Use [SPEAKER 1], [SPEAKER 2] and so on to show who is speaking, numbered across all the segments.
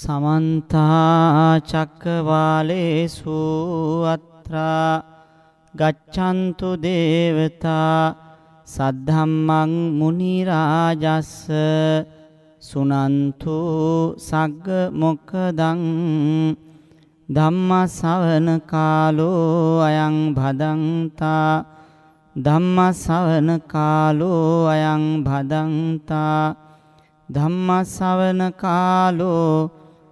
[SPEAKER 1] සමන්ත චක්කවාලේසු අත්‍රා ගච්ඡන්තු දේවතා සද්ධම්මං මුනි රාජස්ස සුනන්තු සග්ග මොක්කදං ධම්ම ශවන කාලෝ අයං භදංතා ධම්ම ශවන කාලෝ අයං භදංතා ධම්ම ශවන කාලෝ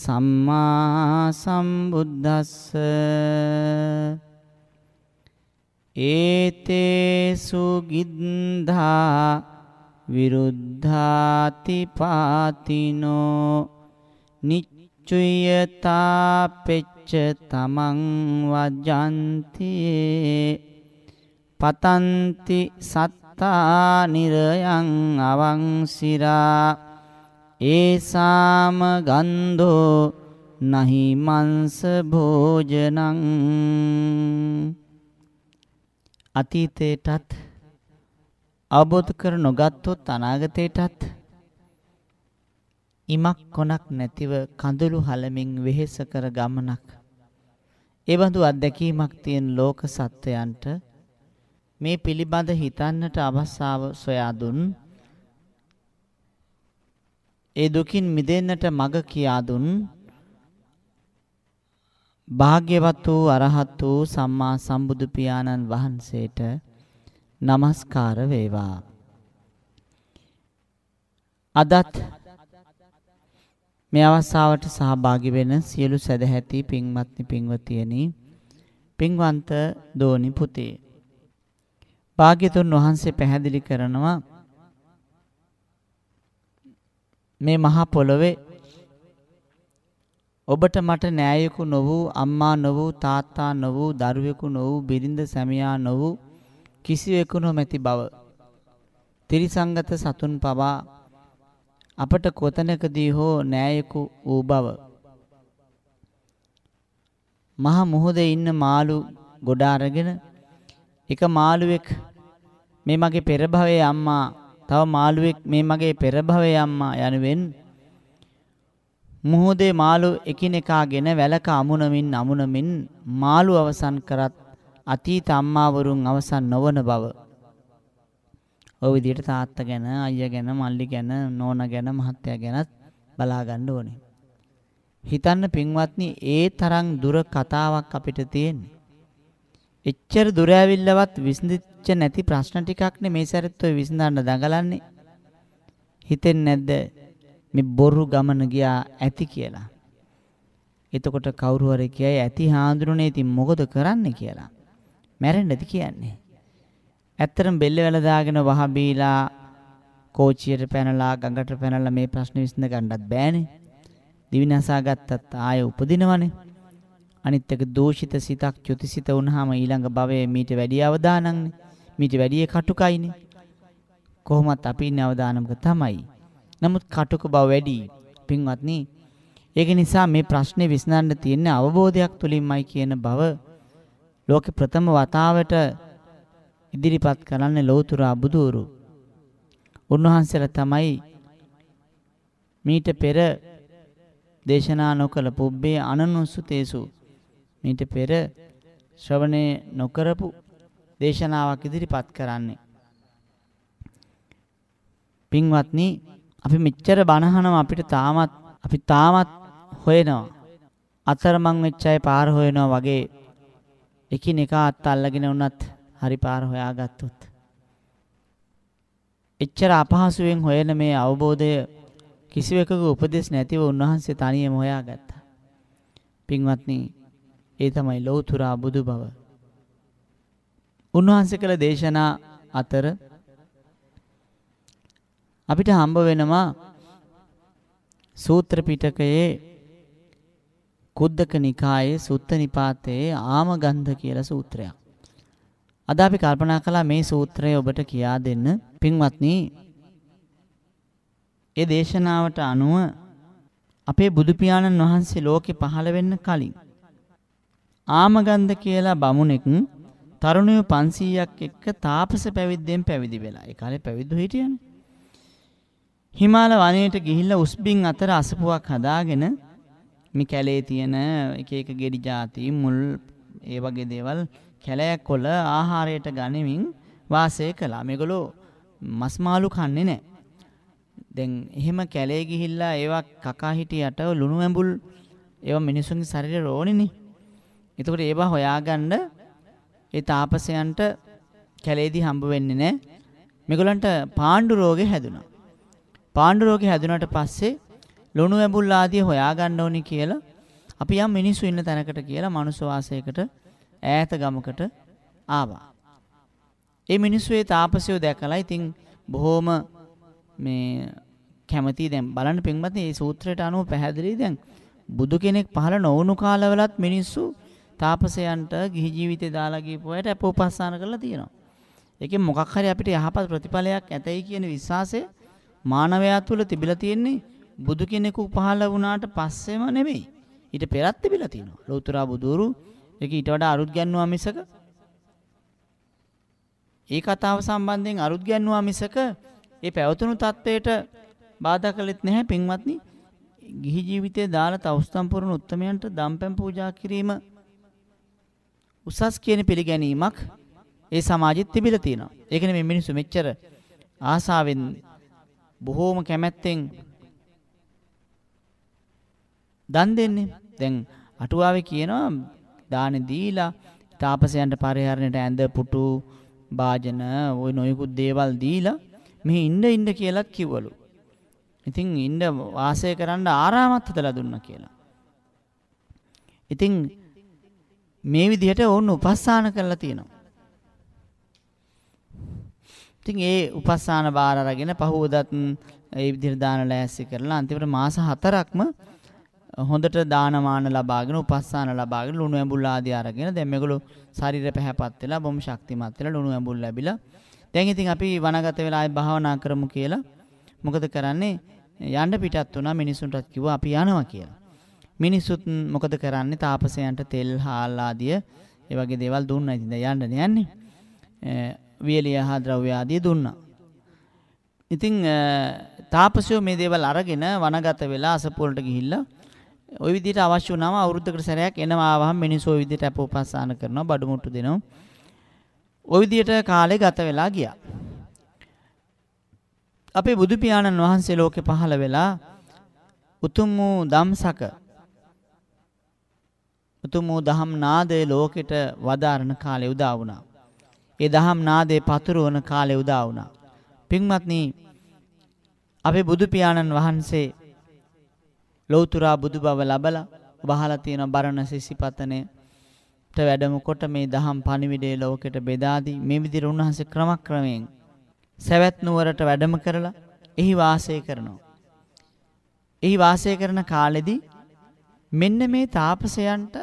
[SPEAKER 1] සම්මා සම්බුද්දස්ස ඒතේසු ගිද්ධා විරුද්ධාති පාතිනෝ නිච්චුයතා පෙච්ච තමන් වජන්තියේ පතන්ති සත්තා නිරයන් අවංසිරා ඒසාම ගන්ධෝ නහි මංස භෝජනං අතීතේටත් අවබෝධ කර නොගත්තොත් අනාගතේටත් ඉමක් කොනක් නැතිව කඳුළු හලමින් වෙහෙස කර ගමනක් ඒබඳු අත්දැකීමක් තියෙන ලෝක සත්වයන්ට මේ පිළිබඳ හිතන්නට අවස්ථාව සොයා දුන් ඒ දුකින් මිදෙන්නට මඟ කියා දුන් භාග්‍යවත් වූ අරහත් වූ සම්මා සම්බුදු පියාණන් වහන්සේට নমස්කාර වේවා. අදත් මේ අවස්ථාවට සහභාගි වෙන සියලු සදැහැති පින්වත්නි පින්වතියනි පින්වන්ත දෝනි පුතේ. භාග්‍යතුන් වහන්සේ පැහැදිලි කරනවා මේ මහා පොළොවේ ඔබට මට නෑයෙකු නො වූ අම්මා නො වූ තාත්තා නො වූ දරුවෙකු නො වූ බිරිඳ සැමියා නො වූ කිසිවෙකු නොමැති බව තිරිසංගත සතුන් පවා අපට කොතනකදී හෝ නෑයෙකු වූ බව මහා මුහුදේ ඉන්න මාළු ගොඩ අරගෙන එක මාළුවෙක් මේ මගේ පෙර භවයේ අම්මා තව මාළුවෙක් මේ මගේ පෙර භවයේ අම්මා යනුවෙන් මුහුදේ මාළු එකිනෙකාගෙන වැලක අමුණමින් අමුණමින් මාළු අවසන් කරත් අතීත අම්මාවරුන් අවසන් නොවන බව. ඔය විදිහට තාත්තා ගැන, අයියා ගැන, මල්ලි ගැන, නෝනා ගැන, මහත්තයා ගැනත් බලා ගන්න ඕනේ. හිතන්න පින්වත්නි ඒ තරම් දුර කතාවක් අපිට තියෙන්නේ. එච්චර දුර ඇවිල්ලවත් විසඳ වෙච්ච නැති ප්‍රශ්න ටිකක්නේ මේ සැරෙත් ඔය විසඳන්න දඟලන්නේ. හිතෙන්නේ නැද්ද මේ බොරු ගමන ගියා ඇති කියලා. එතකොට කවුරු හරි කියයි ඇති හාඳුනුනේ ඉතින් මොකද කරන්නේ කියලා. මැරෙන්නද කියන්නේ. ඇත්තටම බෙල්ල වැල දාගෙන වහ බීලා කෝච්චියට පැනලා ගඟට පැනලා මේ ප්‍රශ්න විසඳ ගන්නත් බෑනේ. දිවිනසා ගත්තත් ආය උපදිනවනේ. අනිත් එක දෝෂිත සිතක් චුතිසිත වුණාම ඊළඟ භවයේ මීට වැඩි අවදානම්නේ. මීට වැඩිය කටුකයිනේ. කොහොමත් අපි ඉන්නේ අවදානමක තමයි. නමුත් කටුක බව වැඩි. පින්වත්නි, ඒක නිසා මේ ප්‍රශ්නේ විසඳන්න තියෙන අවබෝධයක් තුලින්මයි කියන බව ලෝක ප්‍රථම වතාවට ඉදිරිපත් කරන්නේ ලෞතුරා බුදුරු. උන්වහන්සේලා තමයි මීට පෙර දේශනා නොකළ පුබ්බේ අනනුසුතේසු මීට පෙර ශ්‍රවණේ නොකරපු දේශනාවක් ඉදිරිපත් කරන්නේ. පින්වත්නි අපි මෙච්චර බනහනවා අපිට තාමත් අපි තාමත් හොයනවා. අතරමං වෙච්ච අය පාර හොයනවා වගේ එකිනෙකා අත් අල්ලගෙන වුණත් හරි පාර හොයාගත්තොත්. එච්චර අපහසුවෙන් හොයන මේ අවබෝධය කිසිවෙකක උපදෙස් නැතිව උන්වහන්සේ තනියම හොයාගත්තා. පින්වත්නි ඒ තමයි ලෞතුරා බුදු බව. උන්වහන්සේ කළ දේශනා අතර අපිට හම්බ වෙනවා සූත්‍ර පිටකයේ කුද්දක නිකායේ සුත්ත නිපාතයේ ආමගන්ධ කියලා සූත්‍රයක්. අද අපි කල්පනා කළා මේ සූත්‍රය ඔබට කියා දෙන්න. පින්වත්නි, ඒ දේශනාවට අනුව අපේ බුදු පියාණන් වහන්සේ ලෝකේ පහළ වෙන්න කලින් ආමගන්ධ කියලා බමුණෙක් තරුණය 500ක් එක්ක තාපස පැවිද්දෙන් පැවිදි වෙලා. ඒ කාලේ පැවිද්දෝ හිටියනේ. හිමාල වනයේට ගිහිල්ලා උස්බින් අතර අසපුවක් හදාගෙන මේ කැලේ තියෙන එක එක ගෙඩි ಜಾති මුල් ඒ වගේ දේවල් කැලයක් කොළ ආහාරයට ගනිමින් වාසය කළා. මේගොල්ලෝ මස් මාළු කන්නේ නැහැ. දැන් එහෙම කැලේ ගිහිල්ලා ඒවා කකා හිටියට ලුණු ඇඹුල් ඒවා මිනිසුන්ගේ ශරීර රෝණිනේ. එතකොට ඒවා හොයාගන්න ඒ තාපසයන්ට කැලේදී හම්බ වෙන්නේ නැහැ. මේගොල්ලන්ට පාණ්ඩු රෝගේ හැදුනා. පාණ්ඩු රෝගේ හැදුනට පස්සේ ලුණු ඇඹුල් ආදී හොයාගන්න ඕනි කියලා අපි යම් මිනිස්සු ඉන්න තැනකට කියලා මනුස්ස වාසයකට ඈත ගමකට ආවා. ඒ මිනිස්සු ඒ තාපසයෝ දැකලා ඉතින් බොහොම මේ කැමති දැන් බලන්න පින්වත් මේ සූත්‍රයට අනුව පැහැදිලි දැන් බුදු කෙනෙක් පහළ නොවුණු කාලවලත් මිනිස්සු තාපසයන්ට ගිහි ජීවිතේ දාලා ගිහපු අයට අපෝපස්සාන කරලා තියෙනවා. ඒකෙන් මොකක් හරි අපිට යහපත් ප්‍රතිඵලයක් ඇතයි කියන විශ්වාසය මානවයා තුළ තිබිලා තියෙන්නේ බුදු කෙනෙකු පහළ වුණාට පස්සෙම නෙමෙයි. ඊට පෙරත් තිබිලා තියෙනවා. ලෞතර බුදුරු ඒක ඊට වඩා අරුත් ගන්නවා මිසක ඒ කතාව සම්බන්ධයෙන් අරුත් ගන්නවා මිසක ඒ පැවතුණු தത്വයට බාධා කළෙත් නැහැ පින්වත්නි. ගිහි ජීවිතේ දාලා තවුස්තම් පුරන උත්තමයන්ට දම්පැන් පූජා කිරීම උසස් කියන පිළිගැනීමක් ඒ සමාජෙත් තිබිලා තියෙනවා. ඒ කියන්නේ මේ මිනිස්සු මෙච්චර ආසාවෙන් බොහෝම කැමැත්තෙන් දන් දෙන්නේ. දැන් අටුවාවේ කියනවා දාන දීලා තාපසයන්ට පරිහරණයට ඇඳ පුටු භාජන ওই නොයෙකුත් දේවල් දීලා මෙහි ඉන්න ඉන්න කියලා කිව්වලු. ඉතින් ඉන්න වාසය කරන්න ආරාමත් හදලා දුන්නා කියලා. ඉතින් මේ විදිහට ඔවුන් උපස්සාන කරලා තියෙනවා. ඉතින් ඒ උපස්සාන බාර අරගෙන පහවදත් ඒ විදිහට දාන ලෑස්ති කරලා අන්තිමට මාස 4ක්ම හොඳට දානමාන ලබාගෙන උපස්සාන ලබාගෙන ලුණු ඇඹුල් ආදී අරගෙන දැන් මේගොල්ලෝ ශරීර පැහැපත් වෙලා බොහොම ශක්තිමත් වෙලා ලුණු ඇඹුල් ලැබිලා දැන් ඉතින් අපි වනගත වෙලා ආයි භාවනා කරමු කියලා මොකද කරන්නේ යන්න පිටත් වුණා මිනිසුන්ටත් කිව්වා අපි යනවා කියලා මිනිස්සුත් මොකද කරන්නේ තාපසයන්ට තෙල් හාල්ලාදිය ඒ වගේ දේවල් දුන්නා. ඉතින් දැන් යන්න යන්නේ. වියලිය හා ද්‍රව්‍ය ආදී දුන්නා. ඉතින් තාපසයෝ මේ දේවල් අරගෙන වනගත වෙලා අසපුවලට ගිහිල්ලා ওই විදිහට අවශ්‍ය වුණාම අවුරුද්දකට සැරයක් එනවා ආවහම මිනිස්සු ওই විදිහට අප උපස්සාන කරනවා බඩු මුට්ටු දෙනවා. ওই විදිහට කාලේ ගත වෙලා ගියා. අපේ බුදු පියාණන් වහන්සේ ලෝකේ පහළ වෙලා උතුම් වූ ධම්සක උතුම් වූ දහම් නාදය ලෝකෙට වදාරන කාලේ උදා වුණා. ඒ දහම් නාදේ පතුරවන කාලේ උදා වුණා. පින්වත්නි අපේ බුදු පියාණන් වහන්සේ ලෞතර බුදු බව ලබලා වහලා තියෙන බරණස සිසිපතනේට වැඩම කොට මේ දහම් පණිවිඩය ලෝකෙට බෙදා දී මේ විදිහට උන්වහන්සේ ක්‍රමක්‍රමයෙන් සවැත් නුවරට වැඩම කරලා එහි වාසය කරනවා. එහි වාසය කරන කාලෙදී මෙන්න මේ තාපසයන්ට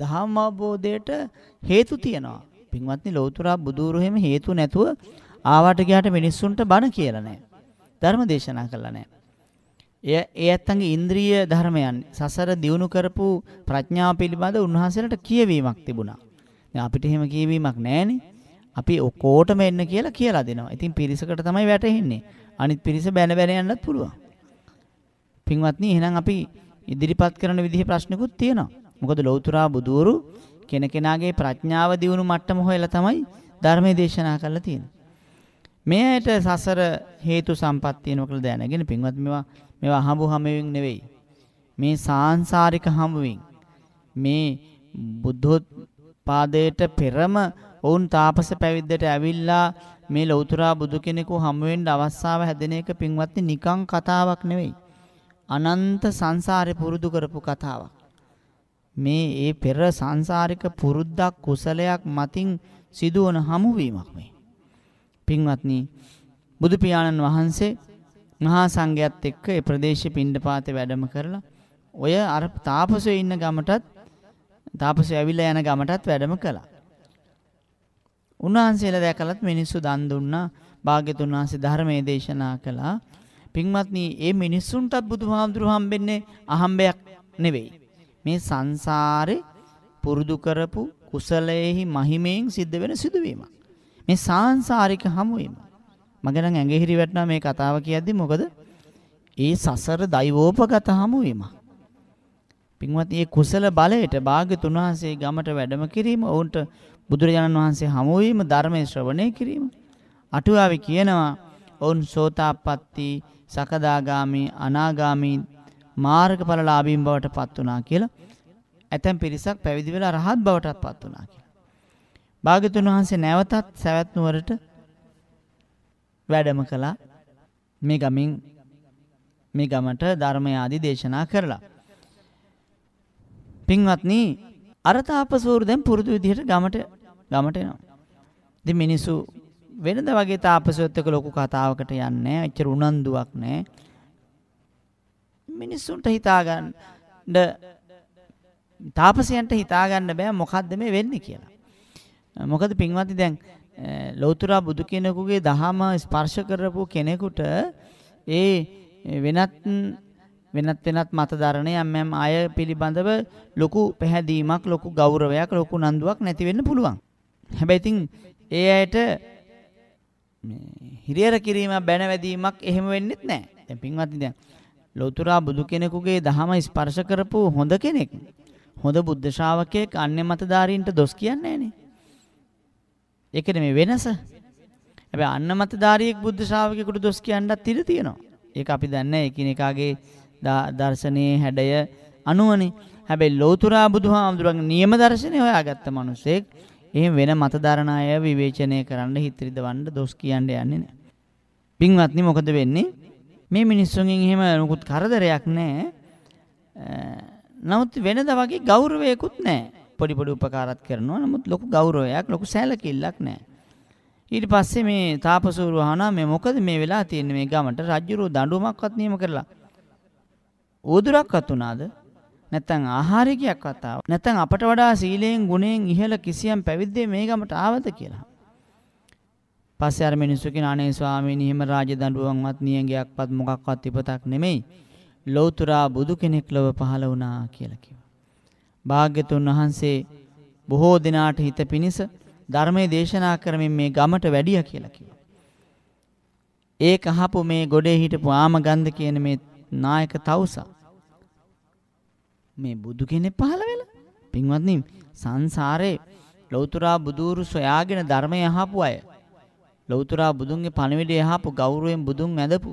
[SPEAKER 1] ධම්ම අවබෝධයට හේතු තියනවා. පින්වත්නි ලෞතුරා බුදුරු හැම හේතු නැතුව ආවට ගියාට මිනිස්සුන්ට බන කියලා නැහැ. ධර්ම දේශනා කළා නැහැ. එය ඒ ඇත්තන්ගේ ඉන්ද්‍රිය ධර්මයන් සසර දියුණු කරපු ප්‍රඥාව පිළිබඳ උන්වහන්සේලට කියවීමක් තිබුණා. දැන් අපිට එහෙම කියවීමක් නැහැනේ. අපි ඔකෝටම එන්න කියලා කියලා දෙනවා. ඉතින් පිරිසකට තමයි වැටෙන්නේ. අනිත් පිරිස බැන බැන යන්නත් පුළුවන්. පින්වත්නි එහෙනම් අපි ඉදිරිපත් කරන විදිහේ ප්‍රශ්නකුත් තියෙනවා. මොකද ලෞතුරා බුදూరు කෙන කෙනාගේ ප්‍රඥාව දියුණු මට්ටම හොයලා තමයි ධර්මයේ දේශනා කරලා තියෙන්නේ. මේ ඇයට සසර හේතු සම්පත් තියෙනවා කියලා දැනගෙන පින්වත් මේවා මේවා හඹු හැමෙමින් නෙවෙයි මේ සාංශාරික හඹුවින් මේ බුද්ධෝත්පාදයට පෙරම ඔවුන් තාපස පැවිද්දට ඇවිල්ලා මේ ලෞතුරා බුදු කෙනෙකු හමු වෙන්න අවස්ථාව හැදෙන එක පින්වත්නි නිකං කතාවක් නෙවෙයි අනන්ත සංසාරේ පුරුදු කරපු කතාවක් මේ ඒ පෙර සංසාරික පුරුද්දක් කුසලයක් මතින් සිදුවන හමුවීමක් මේ. පින්වත්නි බුදු පියාණන් වහන්සේ මහා සංඝයාත් එක්ක ඒ ප්‍රදේශයේ පිණ්ඩපාතේ වැඩම කරලා ඔය අර තාපසය ඉන්න ගමටත් තාපසය ඇවිල්ලා යන ගමටත් වැඩම කළා. උන්වහන්සේලා දැකලත් මිනිස්සු දන් දුන්නා. භාග්‍යතුන් වහන්සේ ධර්මයේ දේශනා කළා. පින්වත්නි, මේ මිනිස්සුන්ටත් බුදුහාමුදුරු හම්බෙන්නේ අහම්බයක් නෙවෙයි. මේ සංසාරේ පුරුදු කරපු කුසලයේහි මහිමයෙන් සිද්ධ වෙන සිදුවීමක්. මේ සාංශාරික හමුවීම. මගේ නම් ඇඟහිරි වැටෙනවා මේ කතාව කියද්දි මොකද? ඒ සසර දෛවෝපගත හමුවීමක්. පින්වත් මේ කුසල බලයට භාග්‍යතුන් වහන්සේ ගමට වැඩම කිරීම ඔවුන්ට බුදුරජාණන් වහන්සේ හමු වීම ධර්මයේ ශ්‍රවණය කිරීම අටුවාවේ කියනවා ඔවුන් සෝතාපට්ටි සකදාගාමි අනාගාමි මාර්ගඵලලාභීන් බවට පත් වුණා කියලා ඇතැම් පිරිසක් පැවිදි වෙලා රහත් බවටත් පත් වුණා කියලා. භාග්‍යතුන් වහන්සේ නැවතත් සවැත් නුවරට වැඩම කළා. මේ ගමින් මේ ගමට ධර්මය ආදී දේශනා කරලා. පින්වත්නි අර තාපසවරු දැන් පුරුදු විදිහට ගමට ගමට එනවා. ඉතින් මිනිස්සු වෙනද වගේ තාපසයොත් එක්ක ලොකු කතාවකට යන්නේ නැහැ. එච්චර උනන්දුවක් නැහැ. මිනිස්සුන්ට හිතාගන්න තාපසයන්ට හිතාගන්න බෑ මොකක්ද මේ වෙන්නේ කියලා. මොකද පින්වත්නි දැන් ලෞතර බුදු කෙනෙකුගේ දහම ස්පර්ශ කරපු කෙනෙකුට ඒ වෙනත් වෙනත් වෙනත් මතධරණ යම් යම් අය පිළිබඳව ලොකු පැහැදීමක් ලොකු ගෞරවයක් ලොකු නන්දුවක් නැති වෙන්න පුළුවන්. හැබැයි ඉතින් ඒ අයට හිරියර කිරීම බැනවැදීමක් එහෙම වෙන්නෙත් නැහැ. දැන් පින්වත්නි දැන් ලෞතුරා බුදු කෙනෙකුගේ දහම ස්පර්ශ කරපු හොඳ කෙනෙක්. හොඳ බුද්ධ ශ්‍රාවකයෙක් අන්නේ මතධාරීන්ට දොස් කියන්නේ නෑනේ. ඒකනේ මේ වෙනස. හැබැයි අන්න මතධාරියෙක් බුද්ධ ශ්‍රාවකයෙකුට දොස් කියන්නත් ඉඩ තියෙනවා. ඒක අපි දන්නේ එකිනෙකාගේ දර්ශනයේ හැඩය අනුවනේ. හැබැයි ලෞතුරා බුදුහාමුදුරන්ගේ නියම දර්ශනය හොයාගත්ත මිනිසෙක් එහෙම වෙන මතධාරණ අය විවේචනය කරන්න හිතිරිදවන්න දොස් කියන්න යන්නේ නෑ. පින්වත්නි මොකද වෙන්නේ? මේ මිනිස්සුන්ගෙන් එහෙම නුකුත් කරදරයක් නැහැ. නමුත් වෙනද වගේ ගෞරවයකුත් නැහැ. පොඩි පොඩි උපකාරات කරනවා. නමුත් ලොකු ගෞරවයක්, ලොකු සැලකිල්ලක් නැහැ. ඊට පස්සේ මේ තාපසූරු අහනවා මේ මොකද මේ වෙලා තියෙන්නේ මේ ගමට රජුරු දඬුවමක්වත් නියම කරලා. ඕදුරක්වත් උනාද? නැත්නම් ආහාරිකයක්වත් ආව. නැත්නම් අපට වඩා සීලයෙන් ගුණයෙන් ඉහළ කිසියම් පැවිද්දේ මේ ගමට ආවද කියලා. පස්සේ අර මිනිස්සු කියන අනේ ස්වාමීනි එහෙම රාජදඬුවම්වත් නියඟයක්වත් මොකක්වත් ඉපතක් නෙමෙයි. ලෞතුරා බුදු කෙනෙක් ලොව පහළ වුණා කියලා කිව්වා. භාග්‍යතුන් වහන්සේ බොහෝ දිනාට හිත පිනිස ධර්මයේ දේශනා කරමින් මේ ගමට වැඩියා කියලා කිව්වා. ඒක අහපු මේ ගොඩේ හිටපු ආමගන්ධ කියන මේ නායක තවුසා මේ බුදු කෙනෙක් පහළ වෙලා පින්වත්නි සංසාරේ ලෞතුරා බුදුරු සොයාගෙන ධර්මය අහපු අය ලෞතර බුදුන්ගේ පණිවිඩය අහපු ගෞරවයෙන් බුදුන් ඇඳපු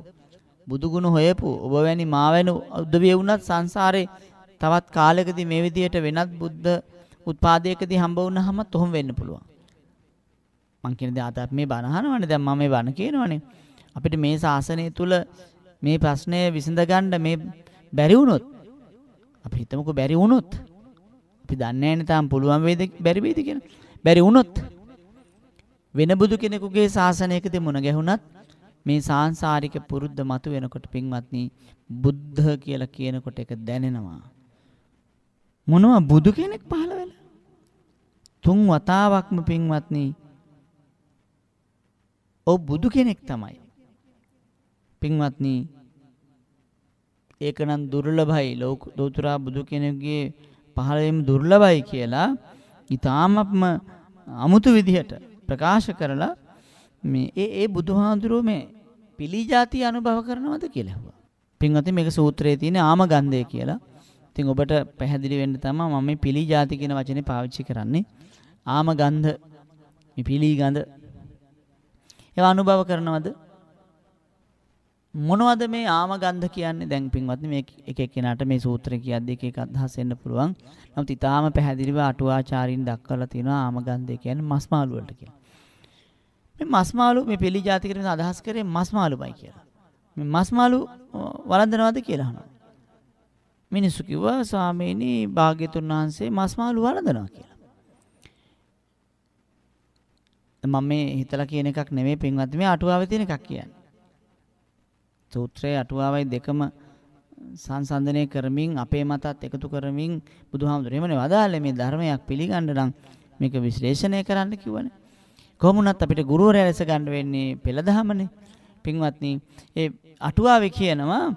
[SPEAKER 1] බුදුගුණ හොයපු ඔබ වැනි මා වැනි උදවිය වුණත් සංසාරේ තවත් කාලයකදී මේ විදියට වෙනත් බුද්ධ උත්පාදයකදී හම්බ වුණාම තොහොම වෙන්න පුළුවන්. මං කියන දේ ආතත් මේ බණ අහනවනේ දැන් මම මේ බණ කියනවනේ. අපිට මේ ශාසනය තුල මේ ප්‍රශ්නය විසඳ ගන්න මේ බැරි වුණොත් අපි හිතමුකෝ බැරි වුණොත් අපි දන්නේ නැහැ තාම පුළුවන් වේද බැරි වේද කියලා. බැරි වුණොත් වෙන බුදු කෙනෙකුගේ ශාසනයකදී මුණ ගැහුණත් මේ සාංශාරික පුරුද්ද මතු වෙනකොට පින්වත්නි බුද්ධ කියලා කියනකොට ඒක දැනෙනවා. මොනවා බුදු කෙනෙක් පහළ වෙලා තුන් වතාවක්ම පින්වත්නි ඔව් බුදු කෙනෙක් තමයි. පින්වත්නි ඒක නම් දුර්ලභයි ලෝක දෝතුරා බුදු කෙනෙකුගේ පහළවීම දුර්ලභයි කියලා ඊ타මත්ම අමුතු විදිහට ප්‍රකාශ කරලා මේ ඒ ඒ බුදුහාඳුරෝ මේ පිලි જાති අනුභව කරනවද කියලා අහුවා. පින්වත්නි මේක සූත්‍රයේ තියෙන ආමගන්ධය කියලා. ඉතින් ඔබට පැහැදිලි වෙන්න තමයි මම මේ පිලි જાති කියන වචනේ පාවිච්චි කරන්නේ. ආමගන්ධ මේ පිලි ගඳ ඒවා අනුභව කරනවද? මොනවද මේ ආමගන්ධ කියන්නේ? දැන් පින්වත්නි මේ එක එක්කෙනාට මේ සූත්‍රය කියද්දී එක එක අදහස් එන්න පුළුවන්. නමුත් ඊටාම පැහැදිලිව අටුවාචාරින් දක්වලා තියෙනවා ආමගන්ධය කියන්නේ මස් මාළු වලට කියලා. මේ මස් මාළු මේ පෙළි ජාතිකරණ අදහස් කරේ මස් මාළුමයි කියලා. මේ මස් මාළු වළඳනවාද කියලා අහනවා. මිනිස්සු කිව්වා ස්වාමීනි භාග්‍යතුන් වහන්සේ මස් මාළු වළඳනවා කියලා. මම මේ හිතලා කියන එකක් නෙමෙයි පින්වත් මේ අටුවාවේ තියෙන එකක් කියන්නේ. සූත්‍රයේ අටුවාවයි දෙකම සංසන්දනය කරමින් අපේ මතත් එකතු කරමින් බුදුහාමුදුරේ එහෙම නේ වදාළේ මේ ධර්මයක් පිළිගන්න නම් මේක විශ්ලේෂණය කරන්න කිව්වනේ. කොහොම වුණත් අපිට ගුරුවරයා ලෙස ගන්න වෙන්නේ පෙළදහමනේ. පින්වත්නි, ඒ අටුවාවේ කියනවා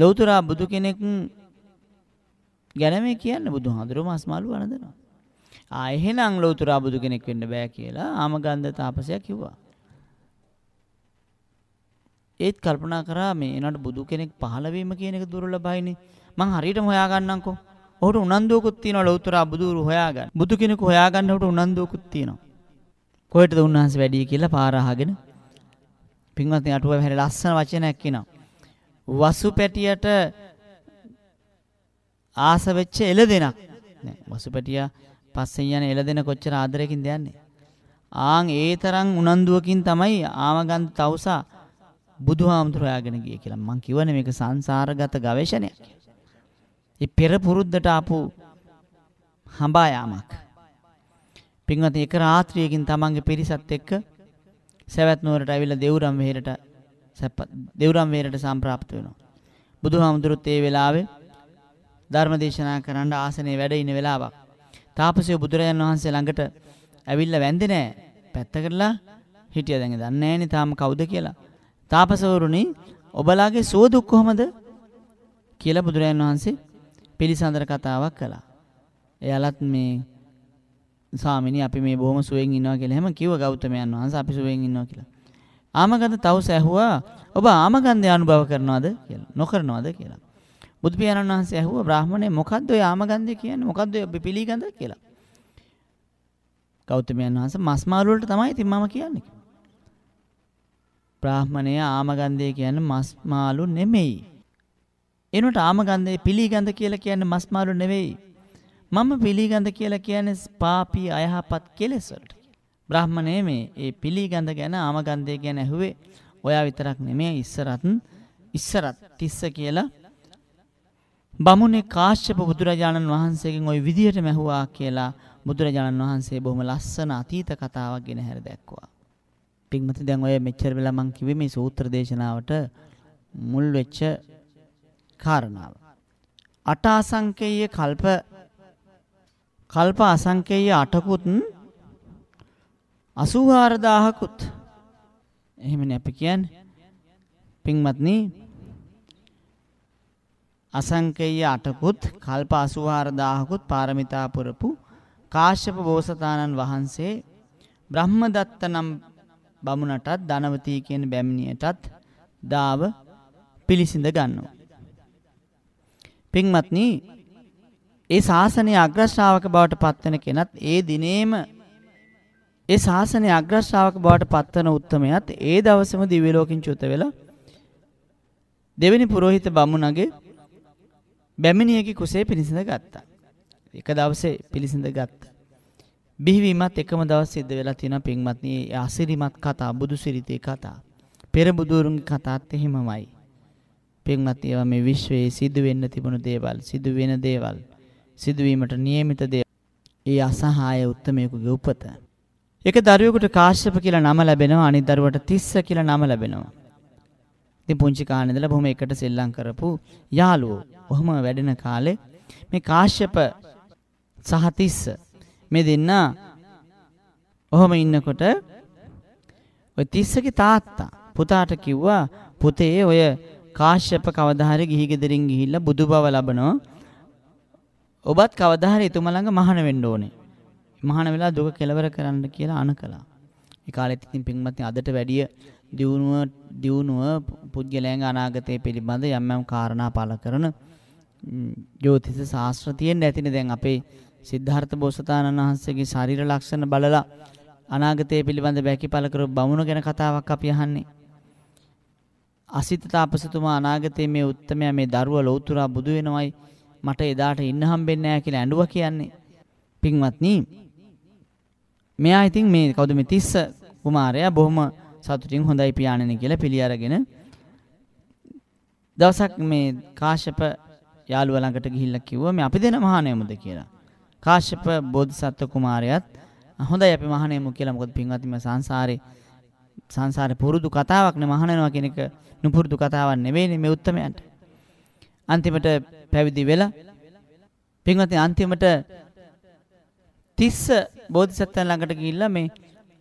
[SPEAKER 1] ලෞතර බුදු කෙනෙක් ගැන මේ කියන්නේ බුදුහාඳුරම අස්මාළු වන්දනවා. ආ එහෙනම් ලෞතර බුදු කෙනෙක් වෙන්න බෑ කියලා ආමගන්ධ තාපසයා කිව්වා. ඒත් කල්පනා කරා මේ එනට බුදු කෙනෙක් පහළ වීම කියන එක දුර්ලභයිනේ. මං හරියටම හොයා ගන්නම්කෝ. ඔහුට උනන්දුවකුත් තියෙනවා ලෞතර බුදුරු හොයාගන්න. බුදු කෙනෙකු හොයාගන්න ඔහුට උනන්දුවකුත් තියෙනවා. කොහෙටද උන්වහන්සේ වැඩි කියලා පාර අහගෙන පින්වත්නි අටුව හැර ලස්සන වචනයක් කියනවා. වසු පැටියට ආස වෙච්ච එළදෙනක්. නෑ වසු පැටියා පස්සෙන් යන එළදෙන කොච්චර ආදරයකින්ද යන්නේ. ආන් ඒ තරම් උනන්දුවකින් තමයි ආමගන් තවුසා බුදුහාමුදුරුවෝ යාගෙන ගියේ කියලා මම කියවනේ මේක සංසාරගත ගවේෂණයක්. ඒ පෙර පුරුද්දට ආපු හඹා යාමක්. පින්වත් එක රාත්‍රියකින් තමන්ගේ පිරිසත් එක්ක සවැත් නුවරට ඇවිල්ලා දෙවුරම් වෙහෙරට දෙවුරම් වෙහෙරට සම්ප්‍රාප්ත වෙනවා. බුදුහාමුදුරුත් ඒ වෙලාවේ ධර්ම දේශනා කරන්න ආසනයේ වැඩ ඉන වෙලාවක්. තාපසය බුදුරජාන් වහන්සේ ළඟට ඇවිල්ලා වැන්දේ නෑ. පැත්ත කරලා හිටිය දැන් දන්නේ නෑනේ තාම කවුද කියලා. තාපසවරුනි ඔබලාගේ සෝදුක් කොහමද කියලා බුදුරජාන් වහන්සේ පිළිසඳර කතාවක් කළා. එයාලත් මේ ස්වාමිනී අපි මේ බොහොම සුවෙන් ඉන්නවා කියලා හැම කිව්ව ගෞතමයන් වහන්සේ අපි සුවෙන් ඉන්නවා කියලා. ආමගන්ධ තවස ඇහුවා ඔබ ආමගන්ධය අනුභව කරනවද කියලා. නොකරනවද කියලා. බුදු පියාණන් වහන්සේ ඇහුවා බ්‍රාහමණය මොකද්ද ඔය ආමගන්ධය කියන්නේ? මොකද්ද ඔය පිළිගඳ කියලා. ගෞතමයන් වහන්සේ මස් මාළු වලට තමයි ඉතින් මම කියන්නේ. බ්‍රාහමණය ආමගන්ධය කියන්නේ මස් මාළු නෙමෙයි. එනට ආමගන්ධය පිළිගඳ කියලා කියන්නේ මස් මාළු නෙවෙයි. මම පිළිගඳ කියලා කියන්නේ පාපී අයහපත් කෙලෙස් වලට. බ්‍රාහමණය මේ ඒ පිළිගඳ ගැන ආමගන්ධය ගැන ඇහුවේ ඔයා විතරක් නෙමෙයි ඉස්සරත් ඉස්සරත් තිස්ස කියලා බමුණේ කාශ්‍යප බුදුරජාණන් වහන්සේගෙන් ওই විදියට මැහුවා කියලා බුදුරජාණන් වහන්සේ බොහොම ලස්සන අතීත කතාවක් ගෙන හැර දැක්වුවා. පින්මති දැන් ඔය මෙච්චර වෙලා මං කිව්වේ මේ සූත්‍ර දේශනාවට මුල් වෙච්ච කාරණාව. අටාසංකේය කල්ප කල්ප අසංකේය අටකුත් 84000කුත් එහෙමනේ අපි කියන්නේ පින්වත්නි අසංකේය අටකුත් කල්ප 84000කුත් පාරමිතා පුරපු කාශ්‍යප බෝසතාණන් වහන්සේ බ්‍රහ්මදත්ත නම් බමුණටත් ධනවතී කියන බැමිණියටත් දාව පිළිසිඳ ගන්නවා. පින්වත්නි ඒ ශාසනයේ අග්‍රශ්‍රාවක බවට පත්වන කෙනත් ඒ දිනේම ඒ ශාසනයේ අග්‍රශ්‍රාවක බවට පත්වන උත්තමයත් ඒ දවසම දිව්‍ය ලෝකෙන් චුත වෙලා දෙවෙනි පුරোহিত බමුණගේ බැමිණියගේ කුසේ පිළිසඳ ගත්තා. එක දවසේ පිළිසඳ ගත්තා. බිහිවීමත් එකම දවස් සිද්ධ වෙලා තියෙන පින්වත්නි අසිරිමත් කතා බුදු සිරිතේ කතා පෙර බුදුරුන්ගේ කතාත් එහෙමමයි. පින්වත්නි මේ විශ්වයේ සිදු වෙන්න තිබුණු දේවල් සිදු වෙන දේවල් සිදුවීමට નિયમિત දේ. ඒ අසහාය උත්මයෙකුගේ උපත. එක දරුවෙකුට කාශ්‍යප කියලා නම ලැබෙනවා අනිත් දරුවට තිස්ස කියලා නම ලැබෙනවා. ඉතින් පුංචි කාලේ ඉඳලා බොහොම එකට සෙල්ලම් කරපු යාළුවෝ. ඔහොම වැඩෙන කාලේ මේ කාශ්‍යප සහ තිස්ස මේ දෙන්න ඔහොම ඉන්නකොට ඔය තිස්සගේ තාත්තා පුතාට කිව්වා පුතේ ඔය කාශ්‍යප කවදා හරි ගිහි ගෙදරින් ගිහිල්ලා බුදු බව ලබනවා. ඔබත් කවදා හරි එතුමා ළඟ මහාන වෙන්න ඕනේ. මහාන වෙලා දුක කෙලවර කරන්න කියලා අණ කළා. ඒ කාලෙත් ඉතින් පින්වත්නි අදට වැඩිය දියුණුව දියුණුව පුද්ගලයන්ගේ අනාගතය පිළිබඳ යම් යම් කාරණා පළ කරන ජ්‍යොතිෂ ශාස්ත්‍ර තියෙන්න ඇතිනේ දැන් අපේ සිද්ධාර්ථ බෝසතාණන් වහන්සේගේ ශරීර ලක්ෂණ බලලා අනාගතය පිළිබඳ බැකි පළ කරපු බමුණු ගැන කතාවක් අපි අහන්නේ අසිත තාපසතුමා අනාගතයේ මේ උත්තමයා මේ දරුව ලෞතුරා බුදු වෙනවයි මට එදාට ඉන්න හම්බෙන්නේ නැහැ කියලා ඇඬුවා කියන්නේ. පින්වත්නි මෙයා ඉතින් මේ කවුද මේ තිස්ස කුමාරයා බොහොම සතුටින් හොඳයි පියාණෙනි කියලා පිළි අරගෙන දවසක් මේ කාශ්‍යප යාළුවා ළඟට ගිහිල්ලා කිව්වා මේ අපි දෙන මහානෙමුද කියලා. කාශ්‍යප බෝධිසත්ව කුමාරයාත් හොඳයි අපි මහානෙමු කියලා මොකද පින්වත්නි මේ සංසාරේ සංසාරේ පුරුදු කතාවක් නේ මහානෙනවා කියන එක නුපුරුදු කතාවක් නෙවෙයිනේ මේ උත්තරයන්ට. අන්තිමට පැවිදි වෙලා පින්වත්නි අන්තිමට තිස්ස බෝධිසත්වයන් ළඟට ගිහිල්ලා මේ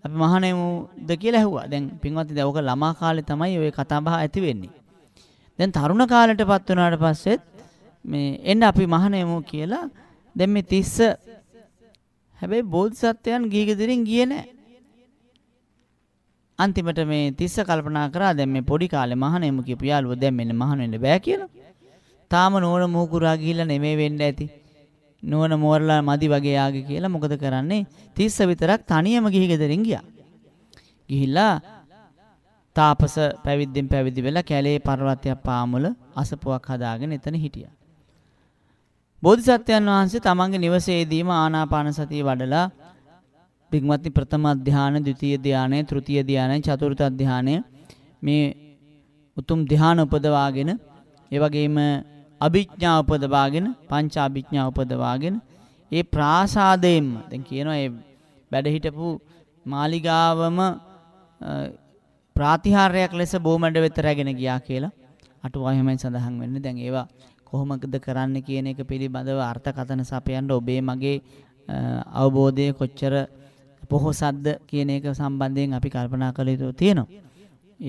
[SPEAKER 1] අපි මහණෙමුද කියලා ඇහුවා. දැන් පින්වත්නි දැන් ඕක ළමා කාලේ තමයි ওই කතාබහ ඇති වෙන්නේ. දැන් තරුණ කාලයටපත් වුණාට පස්සෙත් මේ එන්න අපි මහණෙමු කියලා දැන් මේ තිස්ස හැබැයි බෝධිසත්වයන් ගිහි ගෙදරින් ගියේ නැහැ. අන්තිමට මේ තිස්ස කල්පනා කරා දැන් මේ පොඩි කාලේ මහණෙමු කියපු යාළුව දැන් මෙන්න මහණ වෙන්න බෑ කියලා. තාම නුවණ මූකුරා ගිහිල්ලා නෙමෙයි වෙන්න ඇති. නුවණ මෝරලා මදි වගේ ආගේ කියලා මොකද කරන්නේ? 30 විතරක් තනියම ගිහි ගෙදරින් ගියා. ගිහිල්ලා තාපස පැවිද්දෙන් පැවිදි වෙලා කැලේ පර්වතයක් පාමුල අසපුවක් හදාගෙන එතන හිටියා. බෝධිසත්වයන් වහන්සේ තමන්ගේ නිවසේදීම ආනාපාන සතිය වඩලා පින්වත්නි ප්‍රථම ධානය, ද්විතීය ධානය, තෘතීය ධානය, චතුර්ථ ධානය මේ උතුම් ධාන උපදවාගෙන ඒ වගේම අභිඥා උපදවාගෙන පංච අභිඥා උපදවාගෙන ඒ ප්‍රාසාදයෙන්ම දැන් කියනවා ඒ වැඩ හිටපු මාලිගාවම ප්‍රාතිහාර්යයක් ලෙස බෝමඩ වෙත රැගෙන ගියා කියලා අටුවාවෙන් සඳහන් වෙන්නේ දැන් ඒවා කොහොමද කරන්න කියන එක පිළිබඳව අර්ථකථන සපයන්න ඔබේ මගේ අවබෝධය කොච්චර පොහොසත්ද කියන එක සම්බන්ධයෙන් අපි කල්පනා කළ යුතු තියෙනවා.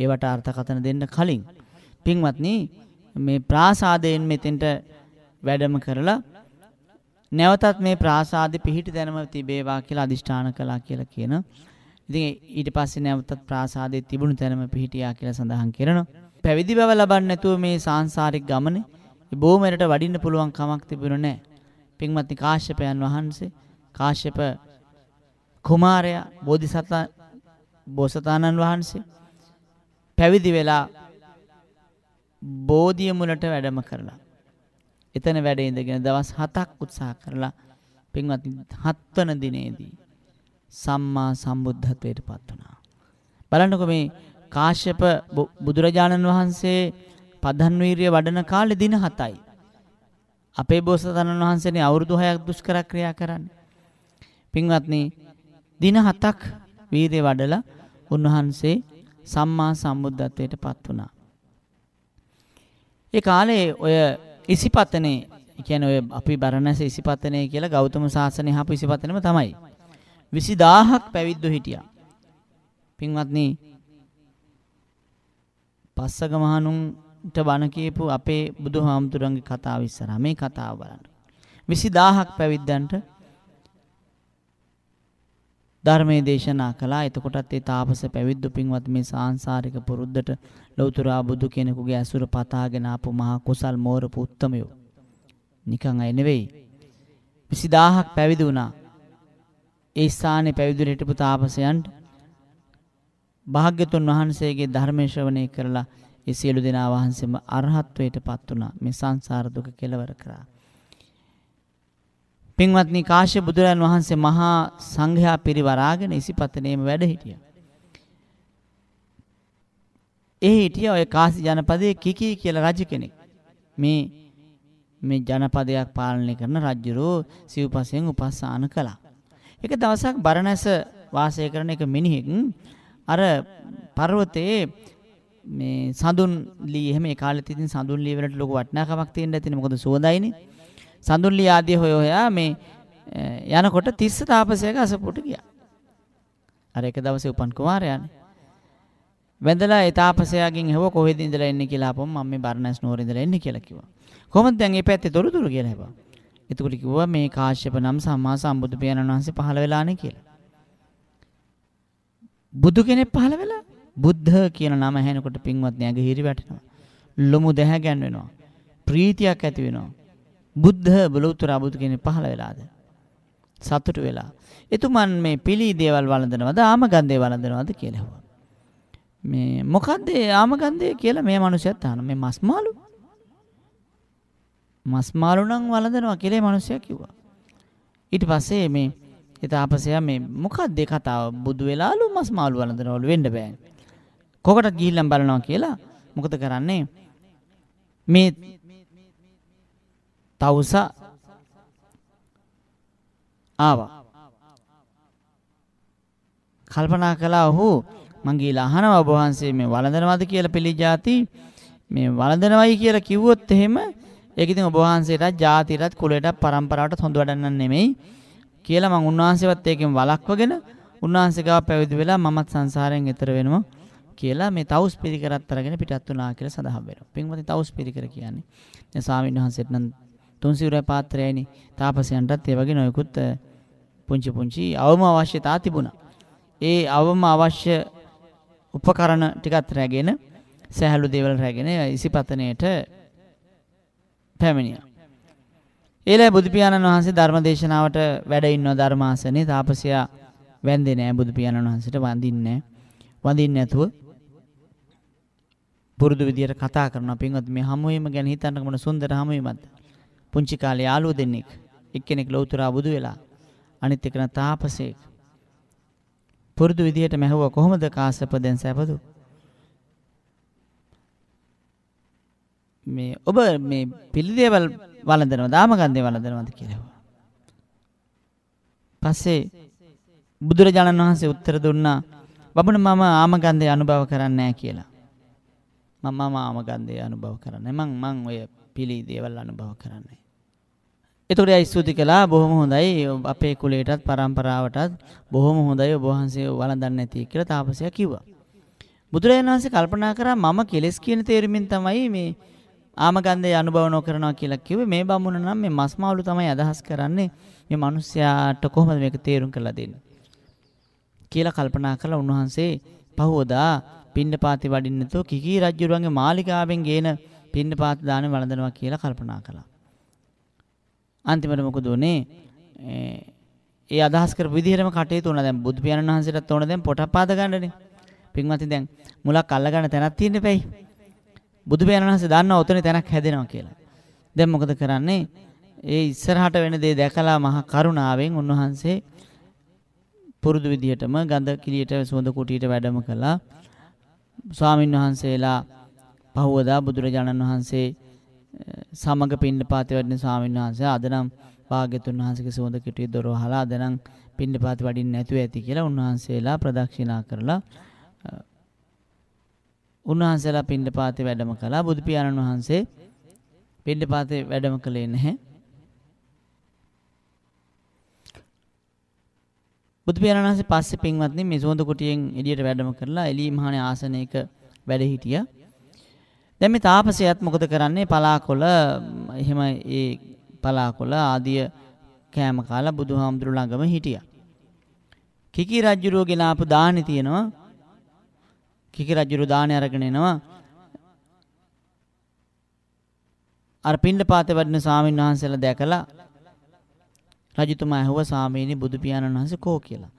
[SPEAKER 1] ඒවට අර්ථකථන දෙන්න කලින් පින්වත්නි මේ ප්‍රාසාදයෙන් මෙතෙන්ට වැඩම කරලා නැවතත් මේ ප්‍රාසාදෙ පිහිටි දැනම තිබේවා කියලා අදිෂ්ඨාන කළා කියලා කියන. ඉතින් ඊට පස්සේ නැවතත් ප්‍රාසාදෙ තිබුණු තැනම පිහිටියා කියලා සඳහන් කරනවා. පැවිදි බව ලබන්නේ නැතුව මේ සාංසාරික ගමනේ බොහොමරට වඩින්න පුළුවන් කමක් තිබුණේ නැහැ. පින්වත්නි කාශ්‍යපයන් වහන්සේ කාශ්‍යප කුමාරයා බෝධිසත්ව බෝසතාණන් වහන්සේ පැවිදි වෙලා බෝධිය මුලට වැඩම කරලා. එතන වැඩ ඉඳගෙන දවස් 7ක් උත්සාහ කරලා පින්වත් හත්වන දිනේදී සම්මා සම්බුද්ධත්වයට පත් වුණා. බලන්නකෝ මේ කාශ්‍යප බුදුරජාණන් වහන්සේ පදන්වීරිය වඩන කාලේ දින 7යි. අපේ බෝසතාණන් වහන්සේනේ අවුරුදු 6ක් දුෂ්කර ක්‍රියා කරන්නේ. පින්වත්නි දින 7ක් වීරිය වඩලා උන්වහන්සේ සම්මා සම්බුද්ධත්වයට පත් වුණා. ඒ කාලේ ඔය ඉසිපතනේ කියන්නේ ඔය අපි බරණැස ඉසිපතනේ කියලා ගෞතම සාසනය හපු ඉසිපතනෙම තමයි 20000ක් පැවිද්දෝ හිටියා. පින්වත්නි පස්සග මහණුන්ට බණ කියපු අපේ බුදුහාමුදුරන්ගේ කතාව ඉස්සරහා මේ කතාව බලන්න. 20000ක් පැවිද්දන්ට ධර්මයේ දේශනා කළා. එතකොටත් ඒ තාපස පැවිද්දු පින්වත් මේ සාංශාරික පුරුද්දට ලෞතුරා බුදු කෙනෙකුගේ ඇසුර පතාගෙන ආපු මහා කුසල් මෝරපු උත්තමයෝ. නිකන් අය නෙවෙයි. 20000ක් පැවිදි වුණා. ඒ ස්ථානයේ පැවිදි හිටපු තාපසයන්ට භාග්‍යතුන් වහන්සේගේ ධර්මයේ ශ්‍රවණය කරලා ඒ සියලු දෙනා වහන්සේම අරහත්වයට පත් වුණා. මේ සංසාර දුක කෙලවර කරා. පින්වත්නි කාශ්‍ය බුදුරන් වහන්සේ මහා සංඝයා පිරිවරාගෙන ඉසිපතනේම වැඩ හිටියා. ඒ හිටිය ඔය කාසි ජනපදයේ කිකි කියලා රජ කෙනෙක්. මේ මේ ජනපදයක් පාලනය කරන රජුරෝ සිව්පසයෙන් උපස්සාන කළා. එක දවසක් බරණැස වාසය කරන එක මිනිහෙක් අර පර්වතයේ මේ සඳුන් ලී එහෙම ඒ කාලෙත් ඉතින් සඳුන් ලී වලට ලොකු වටිනාකමක් තියෙන දැතිනේ මොකද සුවඳයිනේ සඳුන්ලි ආදී හොය හොයා මේ යනකොට තිස්ස තාපසයාගේ අසපුවට ගියා. අර එක දවසේ උපන් කුමාරයානේ. වැඳලා ඒ තාපසයාගෙන් හෙව කොහෙද ඉඳලා එන්නේ කියලා අපම මම මේ බර්ණස් නුවර ඉඳලා එන්නේ කියලා කිව්වා. කොහොමද දැන් මේ පැත්තේ තොරතුරු කියලා හෙවවා. එතකොට කිව්වා මේ කාශ්‍යප නම් සම්මා සම්බුදු පියාණන් වහන්සේ පහළ වෙලානේ කියලා. බුදු කෙනෙක් පහළ වෙලා බුද්ධ කියන නම ඇහෙනකොට පින්වත් නැග හිරි වැටෙනවා. ලොමු දැහැ ගැන්වෙනවා. ප්‍රීතියක් ඇති වෙනවා. බුද්ධ බලෝතුර බුදු කෙනෙක් පහළ වෙලාද? සතුට වෙලා. එතුමන් මේ පිළි දේවල් වළඳනවද ආමගන්ධය වළඳනවද කියලා ඇහුවා. මේ මොකද්ද ආමගන්ධය කියලා මේ මිනිහයාත් අහන මේ මස් මාළු. මස් මාළු නම් වළඳනවා කියලා මේ මිනිහයා කිව්වා. ඊට පස්සේ මේ ඒ තාපසයා මේ මොකද්ද කතාව බුදු වෙලාලු මස් මාළු වළඳනවලු වෙන්න බෑ. කොකටද ගිහිල්ලා බලනවා කියලා මොකද කරන්නේ? මේ තවුස ආවා. කල්පනා කළා ඔහු මං ගිහලා අහනවා ඔබ වහන්සේ මේ වළඳනවද කියලා පිළිජාති මේ වළඳනවයි කියලා කිව්වොත් එහෙම ඒක ඉතින් ඔබ වහන්සේටත් ජාතියටත් කුලයටත් પરම්පරාවට හොඳ වැඩක් නෙමෙයි කියලා මං උන්වහන්සේවත් ඒකෙන් වළක්වගෙන උන්වහන්සේ ගාව පැවිදි වෙලා මමත් සංසාරයෙන් එතර වෙනවා කියලා මේ තවුස් පිරිකරත් අරගෙන පිටත් වුණා කියලා සඳහන් වෙනවා. පින්වත්නි තවුස් පිරිකර කියන්නේ දැන් ස්වාමීන් වහන්සේට නම් තුන් සිවුර පාත්‍රයයිනි තාපසයන්ටත් ඒ වගේ නොයෙකුත් පුංචි පුංචි අවම අවශ්‍යතා තිබුණා. ඒ අවම අවශ්‍ය උපකරණ ටිකත් රැගෙන සැහැළු දේවල් රැගෙන ඉසිපතනයට පැමිණියා. ඒලයි බුදු පියාණන් වහන්සේ ධර්ම දේශනාවට වැඩ ඉන්නව ධර්මාසනේ තාපසයා වැඳේ නෑ බුදු පියාණන් වහන්සේට වඳින්නේ වඳින්නේ නැතුව පුරුදු විදියට කතා කරනවා පින්වත් මේ හැමෝම ගැන හිතන්න කොහොමද සුන්දර හැමෝමද පුංචි කාලේ යාළුව දෙන්නෙක් එක්කෙනෙක් ලෞතුරා බුදු වෙලා අනිත් එකන තාපසෙක් පුරුදු විදිහට මැහුවා කොහොමද කාශ්‍යප දැන් සැපදු මේ ඔබ මේ පිළිදේවල් වළඳනවා දාමගන්ධේ වළඳනවාද කියලා පස්සේ බුදුරජාණන් වහන්සේ උත්තර දුන්නා බබුණ මම ආමගන්ධය අනුභව කරන්නේ නැහැ කියලා. මම මම ආමගන්ධය අනුභව කරන්නේ. මං මං ඔය පිළි දේවල් අනුභව කරන්නේ. එතකොට ඇයි ස්තුති කළා බොහොම හොඳයි අපේ කුලයටත් પરම්පරාවටත් බොහොම හොඳයි ඔබ වහන්සේ වළඳන්නේ නැති කියලා තාපසයා කිව්වා. බුදුරජාණන් වහන්සේ කල්පනා කරා මම කෙලස් කියන තේරුමින් තමයි මේ ආමගන්ධය අනුභව නොකරනවා කියලා කිව්වේ මේ බමුණ නම් මේ මස් මාළු තමයි අදහස් කරන්නේ මේ මිනිස්යාට කොහොමද මේක තේරුම් කරලා දෙන්නේ කියලා කල්පනා කරලා උන්වහන්සේ පහවදා පින්නපාති වඩින්න නැතුව කිකි රජුරුවන්ගේ මාලිගාවෙන් ගේන පින්නපාත දාන වළඳනවා කියලා කල්පනා කළා. අන්තිමට මොකද උනේ? ඒ අදහස් කරපු විදිහටම කටයුතු වුණා. දැන් බුදු පියාණන් වහන්සේටත් ඕන දැන් පොටක් පාද ගන්නනේ. පින්වත්නි දැන් මුලක් අල්ල ගන්න තැනක් තියෙන්න එපයි. බුදු පියාණන් වහන්සේ දන්නා ඔතන තැනක් හැදෙනවා කියලා. දැන් මොකද කරන්නේ? ඒ ඉස්සරහට වෙන දේ දැකලා මහා කරුණාවෙන් උන්වහන්සේ පුරුදු විදිහටම ගඳ කිලියට සුවඳ කුටියට වැඩම කළා. ස්වාමින් වහන්සේලා පහවදා බුදුරජාණන් වහන්සේ සමග පින්නපාතේ වඩින ස්වාමීන් වහන්සේ අද නම් භාග්‍යතුන් වහන්සේගේ සෝඳ කිටිය දොර වහලා අද නම් පින්නපාත වඩින්න නැතුව ඇති කියලා උන්වහන්සේලා ප්‍රදක්ෂිනා කරලා උන්වහන්සේලා පින්නපාතේ වැඩම කළා බුදු පියාණන් වහන්සේ පින්නපාතේ වැඩම කළේ නැහැ බුදු පියාණන් වහන්සේ පස්සේ පින්වත්නි මේ සෝඳ කුටියෙන් එළියට වැඩම කරලා එළී මහානේ ආසනයක වැඩ හිටියා දැන් මේ තාපසයත් මොකද කරන්නේ පලාකොළ එහෙම ඒ පලාකොළ ආදිය කෑම කාලා බුදුහාමුදුරු ළඟම හිටියා. කිකි රජුරුව ගෙනාපු දානි තියෙනවා. කිකි රජුරුව දානි අරගෙන එනවා. අර පින්නපාතේ වඩින ස්වාමීන් වහන්සේලා දැකලා රජතුමා ඇහුවා ස්වාමීනි බුදු පියාණන් වහන්සේ කෝ කියලා.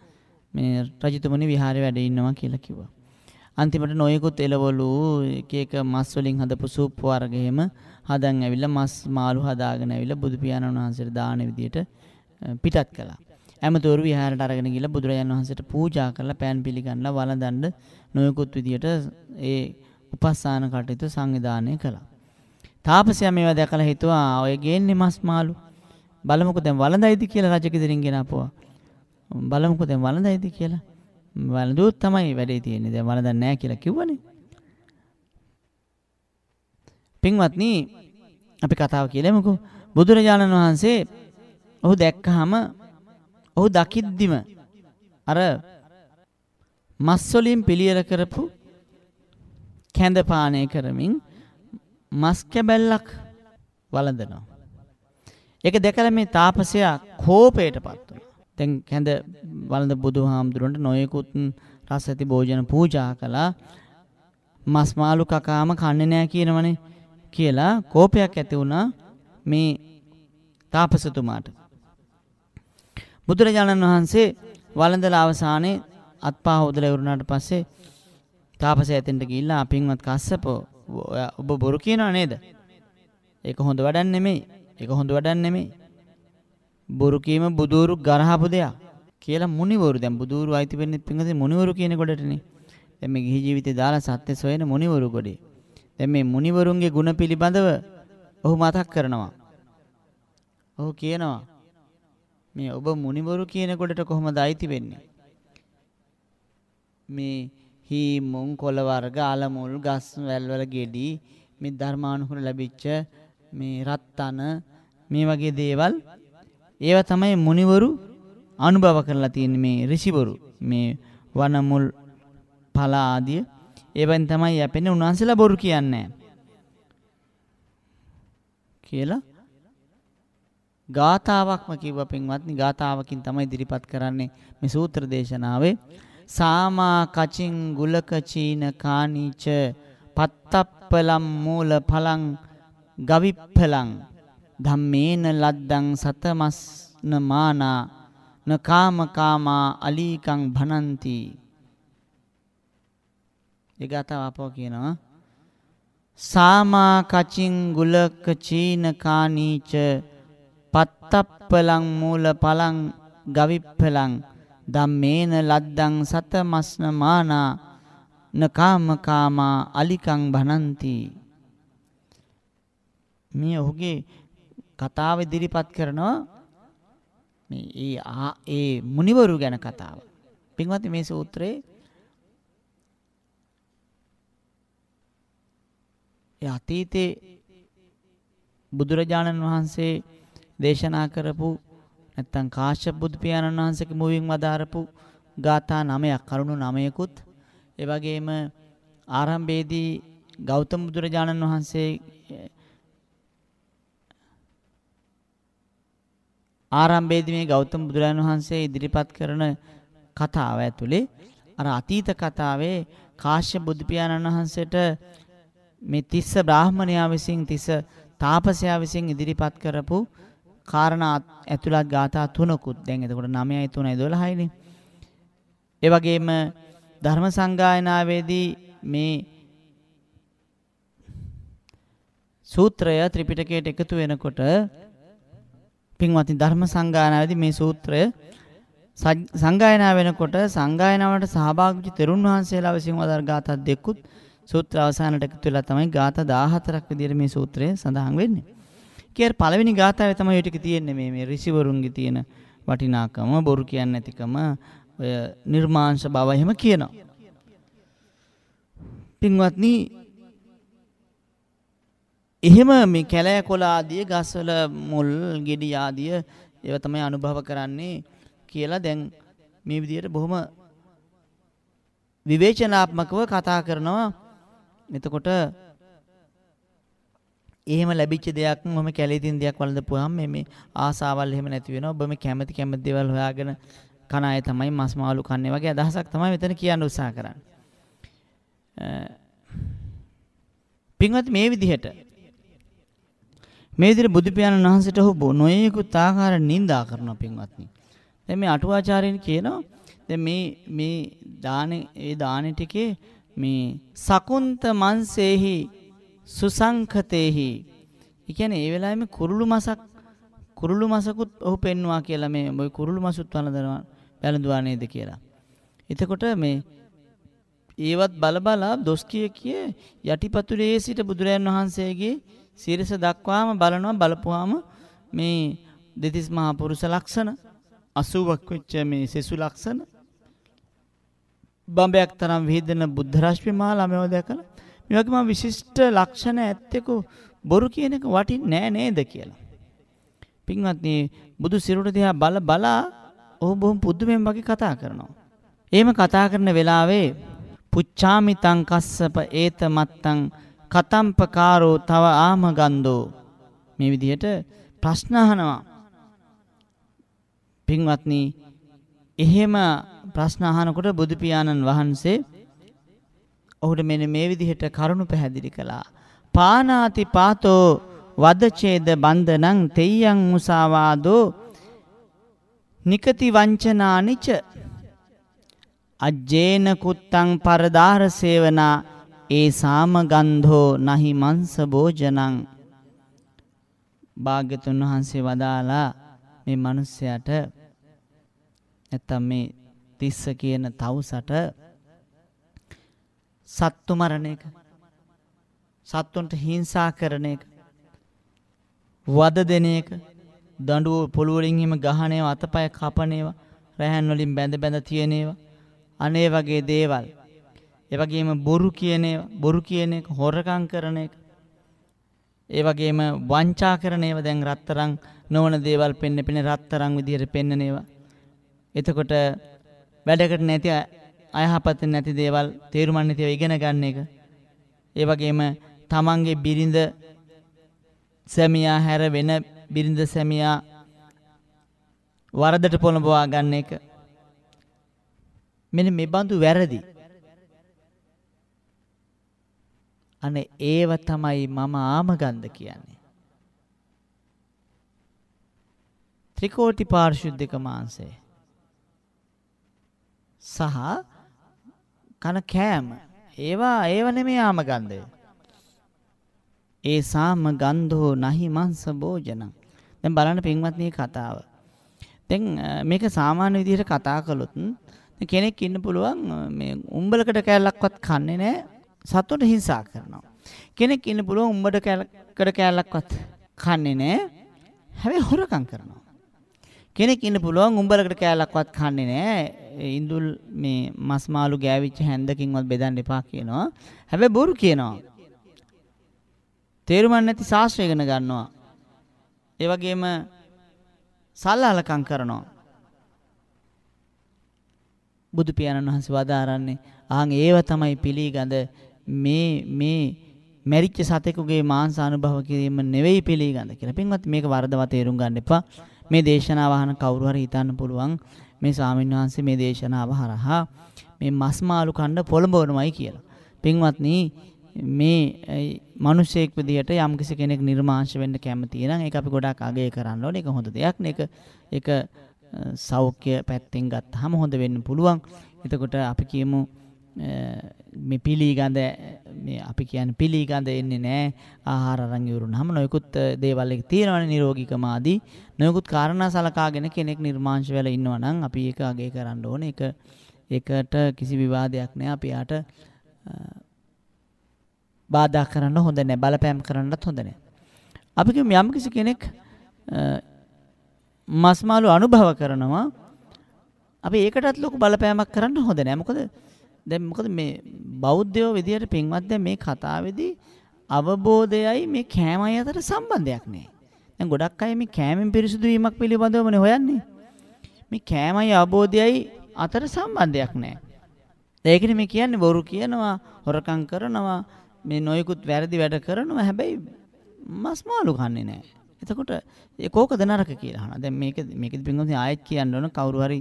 [SPEAKER 1] මේ රජතුමනි විහාරේ වැඩ ඉන්නවා කියලා කිව්වා. අන්තිමට නොයෙකුත් එළවලු එක එක මස් වලින් හදපු සූප් වර්ග එහෙම හදන් ඇවිල්ලා මස් මාළු හදාගෙන ඇවිල්ලා බුදු පියාණන් වහන්සේට දාන විදියට පිටත් කළා. ඇමතවරු විහාරට අරගෙන ගිහිල්ලා බුදුරජාණන් වහන්සේට පූජා කරලා පෑන් පිළිගන්නලා වළඳන්න නොයෙකුත් විදියට ඒ උපස්ථාන කටයුතු සංවිධානය කළා. තාපසයා මේවා දැකලා හිතුවා ඔය ගේන්නේ මස් මාළු. බලමුකෝ දැන් වළඳයිද කියලා රජ කිදිරින් ගෙනාපුවා. බලමුකෝ දැන් වළඳයිද කියලා. වලදුවොත් තමයි වැඩේ තියෙන්නේ. දැන් වලදන්නේ නැහැ කියලා කිව්වනේ. පින්වත්නි අපි කතාව කියලමුකෝ. බුදුරජාණන් වහන්සේ ඔහු දැක්කහම ඔහු දකිද්දිම අර මස් වලින් පිළියෙල කරපු කැඳ පානය කරමින් මස් කැබැල්ලක් වළඳනවා. ඒක දැකලා මේ තාපසයා කෝපයටපත් වුණා. දැන් කැඳ වළඳ බුදුහාමුදුරන්ට නොයෙකුත් රස ඇති භෝජන පූජා කළා. මස් මාළු කකාම කන්නේ නැහැ කියනවනේ කියලා කෝපයක් ඇති වුණා මේ තාපසතුමාට. බුදුරජාණන් වහන්සේ වළඳලා අවසානයේ අත්පා හොදලා ඉවරනාට පස්සේ තාපසය ඇතෙන්ට ගිහිල්ලා අපින්වත් කස්සප ඔබ බොරු කියනවා නේද? ඒක හොඳ වැඩක් නෙමෙයි. ඒක හොඳ වැඩක් නෙමෙයි. බොරු කීම බුදూరు ගරහපු දෙයක් කියලා මුනිවරු දැන් බුදూరు අයිති වෙන්නේ පින්වතුනි මුනිවරු කියන කොටටනේ. දැන් මේ ගිහි ජීවිතේ දාලා සත්‍ය සොයන මුනිවරු ගොඩේ. දැන් මේ මුනිවරුන්ගේ ಗುಣ පිළිබඳව ඔහු මතක් කරනවා. ඔහු කියනවා මේ ඔබ මුනිවරු කියන කොටට කොහොමද අයිති වෙන්නේ? මේ හී මුං කොළ වර්ග අලමුල් ගස් වැල්වල ගෙඩි මේ ධර්මානුකූල ලැබිච්ච මේ රත්තන මේ වගේ දේවල් ඒවා තමයි මුනිවරු අනුභව කරලා තියෙන්නේ මේ ඍෂිවරු මේ වනමුල් පල ආදී ඒවෙන් තමයි යැපෙන්නේ උන්වහන්සේලා බොරු කියන්නේ කියලා ගාතාවක්ම කිව්ව පින්වත්නි ගාතාවකින් තමයි ඉදිරිපත් කරන්නේ මේ සූත්‍ර දේශනාවේ සාමා කචින් ගුලක චීන කානිච පත්තප්පලම් මූල පලං ගවිප්පලං ධම්මේන ලද්දං සතමස්න මානා න කාමකාමා අලීකං භනಂತಿ ඒ ගාතාව අපව කියනවා සාමා කචින් ගුලක චීන කානීච පත්තප්පලං මූල පලං ගවිප්පලං ධම්මේන ලද්දං සතමස්න මානා නකාමකාමා අලිකං භනಂತಿ මේ ඔහුගේ කතාව ඉදිරිපත් කරනවා මේ ඒ ඒ මුනිවරු ගැන කතාව. පින්වත්නි මේ සූත්‍රයේ ඒ අතීතේ බුදුරජාණන් වහන්සේ දේශනා කරපු නැත්තම් කාශ්‍යප බුදු පියාණන් වහන්සේගේ මුවින් වදාරපු ගාථා 9ක් කරුණු 9යකුත් ඒ වගේම ආරම්භයේදී ගෞතම බුදුරජාණන් වහන්සේ ආරම්භයේදී මේ ගෞතම බුදුරජාණන් වහන්සේ ඉදිරිපත් කරන කතාව ඇතුලේ අර අතීත කතාවේ කාශ්‍යප බුදු පියාණන් වහන්සේට මේ තිස්ස බ්‍රාහමණයා විසින් තිස්ස තාපසයා විසින් ඉදිරිපත් කරපු කාරණා ඇතුළත් ගාථා තුනකුත් දැන් එතකොට 9යි 3යි 12යිනේ. ඒ වගේම ධර්ම සංගායනාවේදී මේ සූත්‍රය ත්‍රිපිටකයට එකතු වෙනකොට පින්වත්නි ධර්ම සංගායනාවේදී මේ සූත්‍රය සංගායනාව වෙනකොට සංගායනාවට සහභාගී තෙරුන් වහන්සේලා විසින් වදාළ ගාථා දෙකුත් සූත්‍ර අවසානට එකතු වෙලා තමයි ගාථා 14ක් විදිහට මේ සූත්‍රය සඳහන් වෙන්නේ. කියර පළවෙනි ගාථාවේ තමයි ටික තියෙන්නේ මේ මේ ඍෂිවරුන්ගේ තියෙන වටිනාකම බොරු කියන්නේ නැතිකම ඔය නිර්මාංශ බව එහෙම කියනවා. පින්වත්නි එහෙම මේ කැලෑ කොළ ආදී ගස්වල මුල් ගෙඩි ආදී ඒව තමයි අනුභව කරන්නේ කියලා දැන් මේ විදිහට බොහොම විවේචනාත්මකව කතා කරනවා. එතකොට එහෙම ලැබිච්ච දෙයක් මම කැලේ තියෙන දෙයක් වළඳපුවාම මේ මේ ආසාවල් එහෙම නැති වෙනවා. ඔබ මේ කැමති කැමති දේවල් හොයාගෙන කන අය තමයි මස් මාළු කන්නේ වගේ අදහසක් තමයි මෙතන කියන්න උත්සාහ කරන්නේ. පින්වත් මේ විදිහට මේ විදිහට බුදු පියාණන් වහන්සේට ඔහු නොයෙකුත් ආකාර නිඳා කරන පින්වත්නි. දැන් මේ අටුවාචාර්යින් කියනවා දැන් මේ මේ දානේ ඒ දානේ ටිකේ මේ සකුන්ත මන්සේහි සුසංකතේහි. ඒ කියන්නේ ඒ වෙලාවේ මේ කුරුළු මසක් කුරුළු මසකුත් ඔහු පෙන්නවා කියලා මේ ඔය කුරුළු මසුත් වළඳනවා වැළඳුවා නේද කියලා. එතකොට මේ ඒවත් බල බලා දොස් කිය කිය යටිපතුලේ සිට බුදුරයන් වහන්සේගේ සිරස දක්වාම බලනවා බලපුවාම මේ දෙතිස් මහා පුරුෂ ලක්ෂණ 80ක් වෙච්ච මේ සෙසු ලක්ෂණ බඹයක් තරම් විහිදෙන බුද්ධ රශ්මි මාලා මේව දැකලා මේ වගේම විශිෂ්ට ලක්ෂණ ඇත්තෙකු බොරු කියන එක වටින්නේ නෑ නේද කියලා. පින්වත්නි බුදු සිරුර දිහා බල බලා ඔහු බොහොම පුදුමෙන් වගේ කතා කරනවා. එහෙම කතා කරන වෙලාවේ පුච්චාමිතං කස්සප ඒත මත්තං කතම්පකාරෝ තව ආමගන්දෝ මේ විදිහට ප්‍රශ්න අහනවා පින්වත්නි එහෙම ප්‍රශ්න අහනකොට බුදු පියාණන් වහන්සේ ඔහුට මෙන්න මේ විදිහට කරුණු පැහැදිලි කළා පානාති පාතෝ වදචේද බන්ධනං තෙයං මුසාවාදෝ නිකති වංචනානිච අජ්ජේන කුත්තං පරදාර සේවනා ඒ සාමගන්ධෝ නහි මංස භෝජනං භාග්‍යතුන් වහන්සේ වදාලා මේ මිනිස්සයාට නැත්තම් මේ තිස්ස කියන තවුසට සත්තු මරණ එක සත්තුන්ට හිංසා කරන එක වද දෙන එක දඬුව පොළු වලින් හිම ගහන ඒවා අතපය කපන ඒවා රැහන් වලින් බැඳ බැඳ තියෙන ඒවා අනේ වගේ දේවල් ඒ වගේම බොරු කියන ඒවා, බොරු කියන එක, හොරකම් කරන එක. ඒ වගේම වංචා කරන ඒවා දැන් රත්තරන් නොවන දේවල් පෙන්නෙපෙන රත්තරන් විදියට පෙන්නන ඒවා. එතකොට වැඩකට නැති අයහපත් නැති දේවල් තේරුමක් නැතිව ඉගෙන ගන්න එක. ඒ වගේම තමන්ගේ බිරිඳ සැමියා හැර වෙන බිරිඳ සැමියා වරදට පොළඹවා ගන්න එක. මෙන්න මේ බඳු වැරදි අනේ ඒව තමයි මම ආමගන්ධ කියන්නේ. ත්‍රිකෝටි පාරිශුද්ධික මාංශය සහ කන කෑම ඒවා ඒව නෙමෙයි ආමගන්ධය. ඒ සාම ගන්ධෝ නහි මංස භෝජනං. දැන් බලන්න පින්වත්නි කතාව. දැන් මේක සාමාන්‍ය විදිහට කතා කළොත් කෙනෙක් ඉන්න පුළුවන් මේ උඹලකට කැලලක්වත් කන්නේ නැහැ සතුන්ට හිංසා කරනවා. කෙනෙක් ඉන්න පුළුවන් උඹට කඩ කෑල්ලක්වත් කන්නේ නෑ. හැබැයි හොරකම් කරනවා. කෙනෙක් ඉන්න පුළුවන් උඹලකට කෑල්ලක්වත් කන්නේ නෑ. ඉඳුල් මේ මස් මාළු ගෑවිච්ච හැන්දකින්වත් බෙදන්න එපා කියනවා. හැබැයි බොරු කියනවා. තේරුම් නැති ශාස්ත්‍රය ඉගෙන ගන්නවා. ඒ වගේම සල්ලාලකම් කරනවා. බුදු පියාණන් වහන්සේ වදාරන්නේ ආන් ඒව තමයි පිළිගඳ මේ මේ මැරිච්ච සතෙකුගේ මාංශ අනුභව කිරීම නෙවෙයි පිළිගන්න කියලා. පින්වත් මේක වරදවා තේරුම් ගන්න එපා. මේ දේශනාව අහන කවුරු හරි හිතන්න පුළුවන් මේ ස්වාමීන් වහන්සේ මේ දේශනාව හරහා මේ මස් මාළු කන්න පොළඹවනවයි කියලා. පින්වත්නි මේ මිනිසෙක් විදියට යම්කිසි කෙනෙක් නිර්මාංශ වෙන්න කැමති නම් ඒක අපි ගොඩාක් අගය කරන්න ඕනේ. ඒක හොඳ දෙයක් නේ. ඒක ඒක සෞඛ්‍ය පැත්තෙන් ගත්තාම හොඳ වෙන්න පුළුවන්. එතකොට අපි කියමු මේ පිළිගඳ මේ අපි කියන්නේ පිළිගඳ එන්නේ නැහැ ආහාර අරන් ඉවරුනහම නොයෙකුත් eh, දේවල් එක තියෙනවනේ නිරෝගීකම ආදී නොයෙකුත් කාරණා සලකාගෙන කෙනෙක් නිර්මාංශ වෙලා ඉන්නවා නම් අපි ඒක අගය කරන්න ඕනේ ඒක ඒකට කිසි විවාදයක් නැහැ අපි යාට eh, බාධා කරන්න හොඳ නැහැ බලපෑම් කරන්නත් හොඳ නැහැ අපි කියමු යම් කිසි කෙනෙක් eh, මස්මාළු අනුභව කරනවා අපි ඒකටත් ලොකු බලපෑමක් කරන්න හොඳ නැහැ මොකද දැන් මොකද මේ බෞද්ධයෝ විදියට පින්වත් දැන් මේ කතාවේදී අවබෝධයයි මේ කෑමයි අතර සම්බන්ධයක් නැහැ. දැන් ගොඩක් අය මේ කෑමෙන් පිරිසුදු වීමක් පිළිබඳවමනේ හොයන්නේ. මේ කෑමයි අවබෝධයයි අතර සම්බන්ධයක් නැහැ. ඒකනේ මේ කියන්නේ බොරු කියනවා, හොරකම් කරනවා, මේ නොයෙකුත් වැරදි වැඩ කරනවා. හැබැයි මස් මාළු කන්නේ නැහැ. එතකොට ඒ කෝකද නරක කියලා අහනවා. දැන් මේක මේකෙදි පින්වත්නි ආයෙත් කියන්න ඕන කවුරු හරි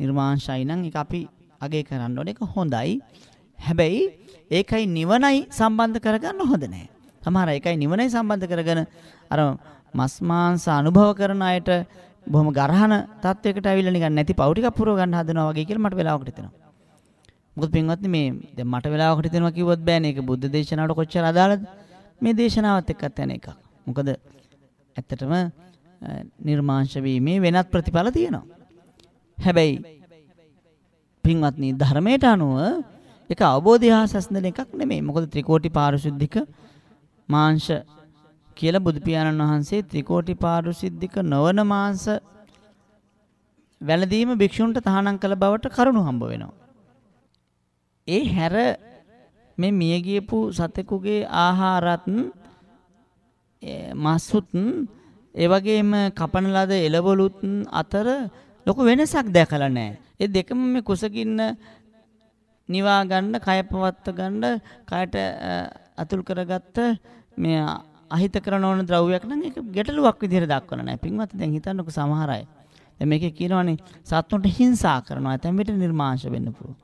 [SPEAKER 1] නිර්මාංශයි නම් ඒක අපි අගය කරන්න ඕන එක හොඳයි. හැබැයි ඒකයි නිවනයි සම්බන්ධ කරගන්න හොඳ නැහැ. සමහර එකයි නිවනයි සම්බන්ධ කරගෙන අර මස් මාංශ අනුභව කරන අයට බොහොම ගරහන තත්වයකට ඇවිල්ලා නිකන් නැති පවු ටිකක් පුරව ගන්න හදනවා වගේ කියලා මට වෙලාවකට හිතෙනවා. මොකද පින්වත්නි මේ දැන් මට වෙලාවකට හිතෙනවා කිව්වොත් බෑනේ ඒක බුද්ධ දේශනාවට කොච්චර අදාළද? මේ දේශනාවත් එක්කත් යන එකක්. මොකද ඇත්තටම නිර්මාංශ වීමේ වෙනත් ප්‍රතිඵල තියෙනවා. හැබැයි පින්වත්නි ධර්මයට අනුව ඒක අවබෝධය හා සැසඳෙන එකක් නෙමෙයි. මොකද ත්‍රිකෝටි පාරිශුද්ධික මාංශ කියලා බුදු පියාණන් වහන්සේ ත්‍රිකෝටි පාරිශුද්ධික නොවන මාංශ වැළඳීම භික්ෂුන්ට තහනම් කළ බවට කරුණු හම්බ වෙනවා. ඒ හැර මේ මිය ගියපු සතෙකුගේ ආහාරත් මස්ුත් ඒ වගේම කපන ලද එළවලුත් අතර ලොකු වෙනසක් දැකලා නැහැ. ඒ දෙකම මේ කුසගින්න නිවා ගන්න, කය පවත්ව ගන්න, කයට අතුල් කරගත්ත මේ අහිත කරන ඕන ද්‍රව්‍යයක් නම් ඒක ගැටලුවක් විදිහට දක්වලා නැහැ. පින්වත් දැන් හිතන්නකෝ සමහර අය. දැන් මේකේ කියනවනේ සත්තුන්ට හිංසා කරනවා. ඇතැම් විට නිර්මාංශ වෙන්න පුළුවන්.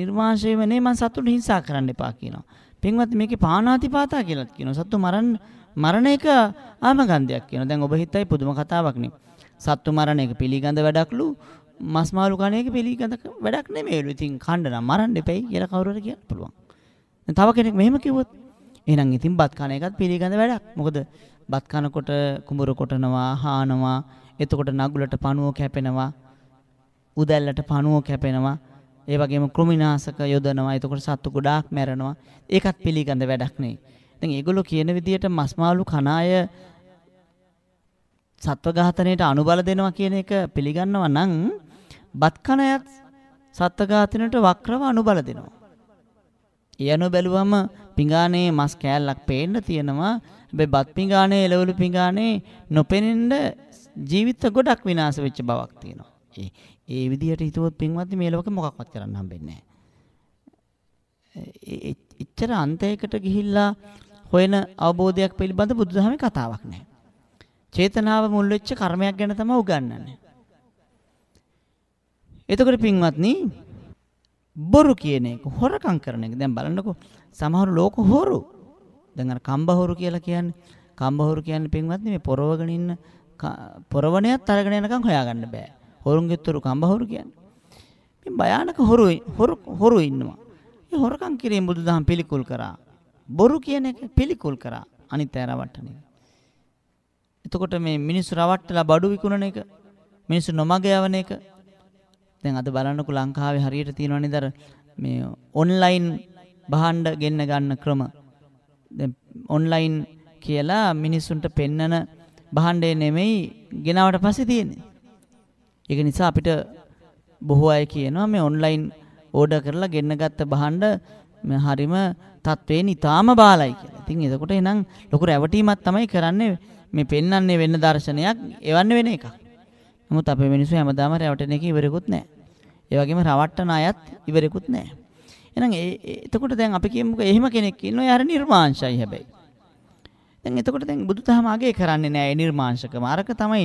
[SPEAKER 1] නිර්මාංශය වෙන්නේ මම සත්තුන්ට හිංසා කරන්න එපා කියනවා. පින්වත් මේකේ පානාතිපාතා කියලාත් කියනවා. සත්තු මරන්න මරණ එක ආමගන්ධයක් කියනවා. දැන් ඔබ හිතයි පුදුම කතාවක් නේ. සත්තු මරණ එක පිළිගඳ වැඩක්ලු මස් මාළු කණ එක පිළිගඳ වැඩක් නෙමෙයිලු. ඉතින් කන්න නම් මරන්න එපයි කියලා කවුරුහරි කියන්න පුළුවන්. තව කෙනෙක් මෙහෙම කිව්වොත් එහෙනම් ඉතින් බත් කණ එකත් පිළිගඳ වැඩක්. මොකද බත් කනකොට කුඹුරු කොටනවා, හානවා, එතකොට නගුලට පණුව කැපෙනවා, උදැල්ලට පණුව කැපෙනවා. ඒ වගේම කෘමිනාශක යොදනවා. එතකොට සත්තු ගොඩාක් මැරෙනවා. ඒකත් පිළිගඳ වැඩක් නේ. දැන් ඒගොල්ලෝ කියන විදිහට මස් මාළු කණ අය සත්ව ඝාතනයට අනුබල දෙනවා කියන එක පිළිගන්නවා නම් බත් කණයත් සත්ව ඝාතනයට වක්‍රව අනුබල දෙනවා. ඒ අනුව බැලුවම පිඟානේ මස් කෑල්ලක් පේන්න තියෙනවා. හැබැයි බත් පිඟානේ එළවලු පිඟානේ නොපෙනෙන්න ජීවිත ගොඩක් විනාශ වෙච්ච බවක් තියෙනවා. ඒ ඒ විදිහට හිතුවොත් පින්වත්නි මේ ලෝකෙ මොකක්වත් කරන්න හම්බෙන්නේ නැහැ. එච්චර අන්තයකට ගිහිල්ලා හොයන අවබෝධයක් පිළිබඳ බුදුදහමේ කතාවක් නැහැ. චේතනාව මුල් වෙච්ච කර්මයක් ගැන තමයි උගන්වන්නේ. එතකොට පින්වත්නි බොරු කියන එක හොරකම් කරන එක දැන් බලන්නකෝ සමහර ලෝක හොරු. දැන් අර කම්බ හොරු කියලා කියන්නේ කම්බ හොරු කියන්නේ පින්වත්නි මේ පොරවගෙන ඉන්න පොරවණයත් අරගෙන යනකම් හොයාගන්න බෑ. හොරුන්ගේ තුරු කම්බ හොරු කියන්නේ. මේ භයානක හොරු හොරු හොරු ඉන්නවා. මේ හොරකම් කිරීම බුදුදහම පිළිකුල් කරා. බොරු කියන එක පිළිකුල් කරා. අනිත් ඇරවට්ටන එක. එතකොට මේ මිනිස්සු රවට්ටලා බඩු විකුණන එක මිනිස්සු නොමග යවන එක දැන් අද බලන්නකො ලංකාවේ හරියට තියෙනවනේ දර මේ ඔන්ලයින් භාණ්ඩ ගෙන්න ගන්න ක්‍රම දැන් ඔන්ලයින් කියලා මිනිස්සුන්ට පෙන්නන භාණ්ඩේ නෙමෙයි ගෙනාවට පස්සේ තියෙන්නේ ඒක නිසා අපිට බොහෝ අය කියනවා මේ ඔන්ලයින් ඕඩර් කරලා ගෙන්න ගත්ත භාණ්ඩ හරිම තත්වයෙන් ඊටාම බාලයි කියලා. ඉතින් එතකොට එනං ලොකු රැවටීමක් තමයි කරන්නේ මේ පෙන්වන්නේ වෙන දර්ශනයක් එවන්න වෙන එකක්. නමුත් අපේ මිනිස්සු හැමදාම රැවටෙන එක ඉවරෙකුත් නැහැ. ඒ වගේම රවට්ටන අයත් ඉවරෙකුත් නැහැ. එහෙනම් එතකොට දැන් අපි කියමුකෝ එහෙම කෙනෙක් ඉන්නවා යාර නිර්මාංශයි හැබැයි. දැන් එතකොට දැන් බුදුදහම අගේ කරන්නේ නැහැ නිර්මාංශකම. අරක තමයි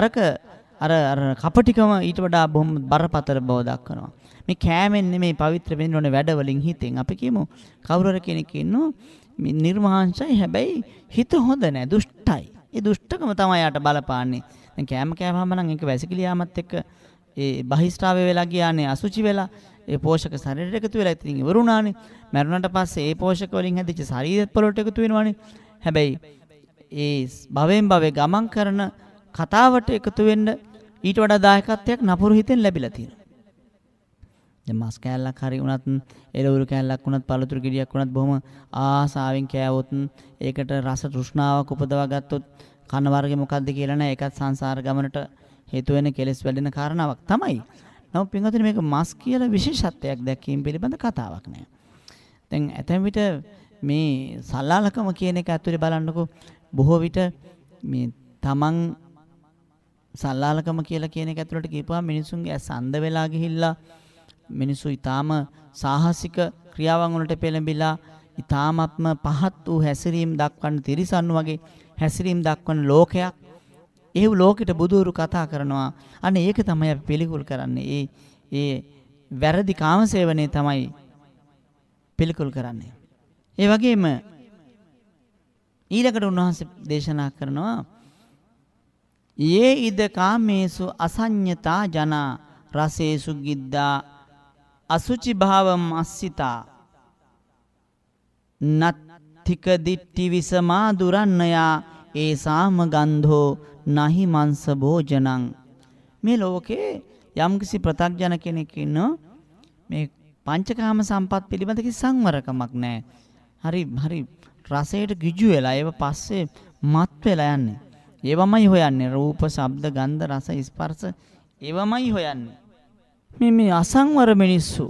[SPEAKER 1] අරක අර අර කපටිකම ඊට වඩා බොහොම බරපතල බව දක්වනවා. මේ කෑමෙන් නෙමේ පවිත්‍ර වෙන්න ඕනේ වැඩවලින් හිතෙන්. අපි කියමු කවුරු හරි කෙනෙක් ඉන්නෝ නිර්මාංශයි හැබැයි හිත හොඳ නෑ දුෂ්ටයි. ඒ දුෂ්ටකම තමයි යාට බලපාන්නේ. දැන් කෑම කෑවම නම් ඒක වැසිකිලියාමත් එක්ක ඒ බහිස්ත්‍රාවේ වෙලා ගියානේ අසුචි වෙලා ඒ පෝෂක ශරීරයට එකතු වෙලා ඉතින් ඉවර වුණානේ. මැරුණාට පස්සේ ඒ පෝෂක වලින් හැදිච්ච ශරීරෙත් පොළොට එකතු වෙනවානේ. හැබැයි ඒ භවෙන් භවේ ගමන් කරන කතාවට එකතු වෙන්න ඊට වඩා දායකත්වයක් නපුරු හිතෙන් ලැබිලා තියෙනවා. දැන් මස් කෑල්ලක් හරි වුණත් එළවලු කෑල්ලක් වුණත් පළතුරු ගෙඩියක් වුණත් බොහොම ආසාවෙන් කෑවොත් ඒකට රස තෘෂ්ණාවක් උපදවා ගත්තොත් කන වර්ගය මොකද්ද කියලා නෑ ඒකත් සංසාර ගමනට හේතු වෙන කෙලෙස් වැඩෙන කාරණාවක් තමයි. නමුත් පින්වතුනි මේක මස් කියලා විශේෂත්වයක් දැක්වීම පිළිබඳ කතාවක් නෑ. දැන් ඇතැම් විට මේ සල්ලාලකම කියන එක ඇතුලේ බලන්නකෝ බොහෝ විට මේ තමන් සල්ලාලකම කියලා කියන එක ඇතුළට ගිහපුවා මිනිසුන්ගේ ඇස් අන්ධ වෙලා ගිහිල්ලා මිනිසු ඊටාම සාහසික ක්‍රියාවන් වලට පෙළඹිලා ඊ타මත්ම පහත් වූ හැසිරීම් දක්වන තිරිසන් වගේ හැසිරීම් දක්වන ලෝකයක් ඒව ලෝකෙට බුදුරු කතා කරනවා අනේ ඒක තමයි අපි පිළිකුල් කරන්නේ ඒ ඒ වැරදි කාමසේවනයේ තමයි පිළිකුල් කරන්නේ ඒ වගේම ඊළඟට උන්වහන්සේ දේශනා කරනවා යේ ඉද කාමේසු අසඤ්ඤතා ජනා රසේසු ගිද්දා අසුචි භාවම් අස්සිතා නත්තික දිට්ටි විසමා දුරන්නයා ඒ සාම ගන්ධෝ නහි මංස භෝජනං මේ ලෝකේ යම්කිසි ප්‍රතග්ජන කෙනෙක් ඉන්නෝ මේ පංචකාම සම්පත් පිළිබඳ කිසි සංවරකමක් නැහැ. හරි හරි රසයට ගිජු වෙලා ඒව පස්සේ මත් වෙලා යන්නේ. ඒවමයි හොයන්නේ රූප, ශබ්ද, ගන්ධ, රස, ස්පර්ශ ඒවමයි හොයන්නේ. මේ මේ අසංවර මිනිස්සු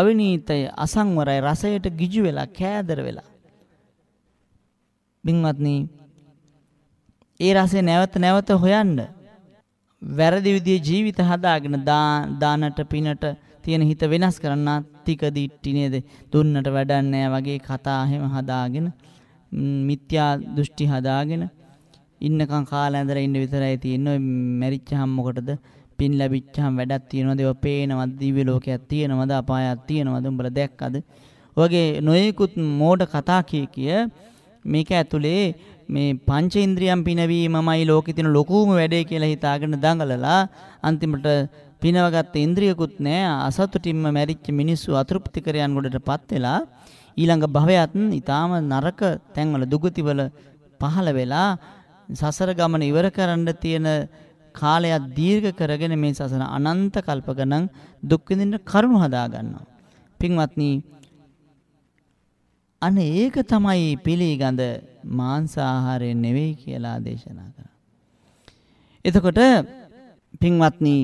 [SPEAKER 1] අවිනීතය අසංවරයි රසයට ගිජු වෙලා කෑදර වෙලා බින්වත්නි ඒ රසය නැවත නැවත හොයන්න වැරදි විදිහේ ජීවිත හදාගෙන දානට පිනට තියෙන හිත වෙනස් කරන්න අත්තික දිට්ටි නේද දුන්නට වැඩන්නේ වගේ කතා හැම හදාගෙන මිත්‍යා දෘෂ්ටි හදාගෙන ඉන්නකම් කාලේ ඇඳලා ඉන්න විතරයි තියෙන්නේ මැරිච්චහම මොකටද පින් ලැබිච්චාම වැඩක් තියෙනවද? ඒවා පේනවද? දිව්‍ය ලෝකයක් තියෙනවද? අපායක් තියෙනවද? උඹලා දැක්කද? ඔයගේ නොයෙකුත් මෝඩ කතා කිය කිය මේක ඇතුලේ මේ පංච ඉන්ද්‍රියම් පිනවීමමයි ලෝකේ තියෙන ලොකුම වැඩේ කියලා හිතාගෙන දඟලලා අන්තිමට පිනවගත්ත ඉන්ද්‍රියකුත් නැහැ අසතුටින්ම මැරිච්ච මිනිස්සු අතෘප්තිකරයන් ගොඩටපත් වෙලා ඊළඟ භවයත් ඊටාම නරක තැන්වල දුගතිවල පහළ වෙලා සසර ගමන ඉවර කරන්න තියෙන කාලයක් දීර්ඝ කරගෙන මේ සසන අනන්ත කල්ප ගණන් දුක් විඳින්න කරුණු හදා ගන්නවා. පින්වත්නි අනේ ඒක තමයි පිළිගඳ මාංශ ආහාරය නෙවෙයි කියලා දේශනා කරා. එතකොට පින්වත්නි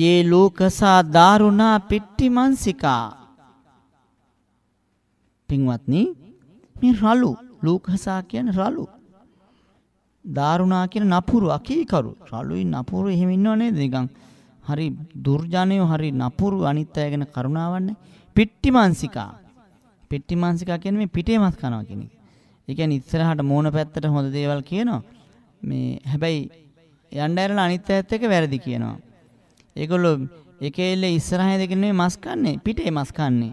[SPEAKER 1] යේ ලෝකසා දාරුණා පිට්ටි මන්සිකා පින්වත්නි මේ රළු ලෝකසා කියන්නේ රළු දාරුණා කියන නපුරු අකීකරු රළුයි නපුරු එහෙම ඉන්නව නේද නිකන් හරි දුර්ජනයෝ හරි නපුරු අනිත් අය ගැන කරුණාවක් නැහැ පිට්ටිමාංශිකා පිට්ටිමාංශිකා කියන්නේ මේ පිටේ මස් කනවා කියන එක. ඒ කියන්නේ ඉස්සරහට මෝන පැත්තට හොඳ දේවල් කියනවා. මේ හැබැයි යන්න ඇරලා අනිත් පැත්ත එක වැරදි කියනවා. ඒගොල්ලෝ එකේල්ල ඉස්සරහේ දෙක නෙමෙයි මස් කන්නේ පිටේ මස් කන්නේ.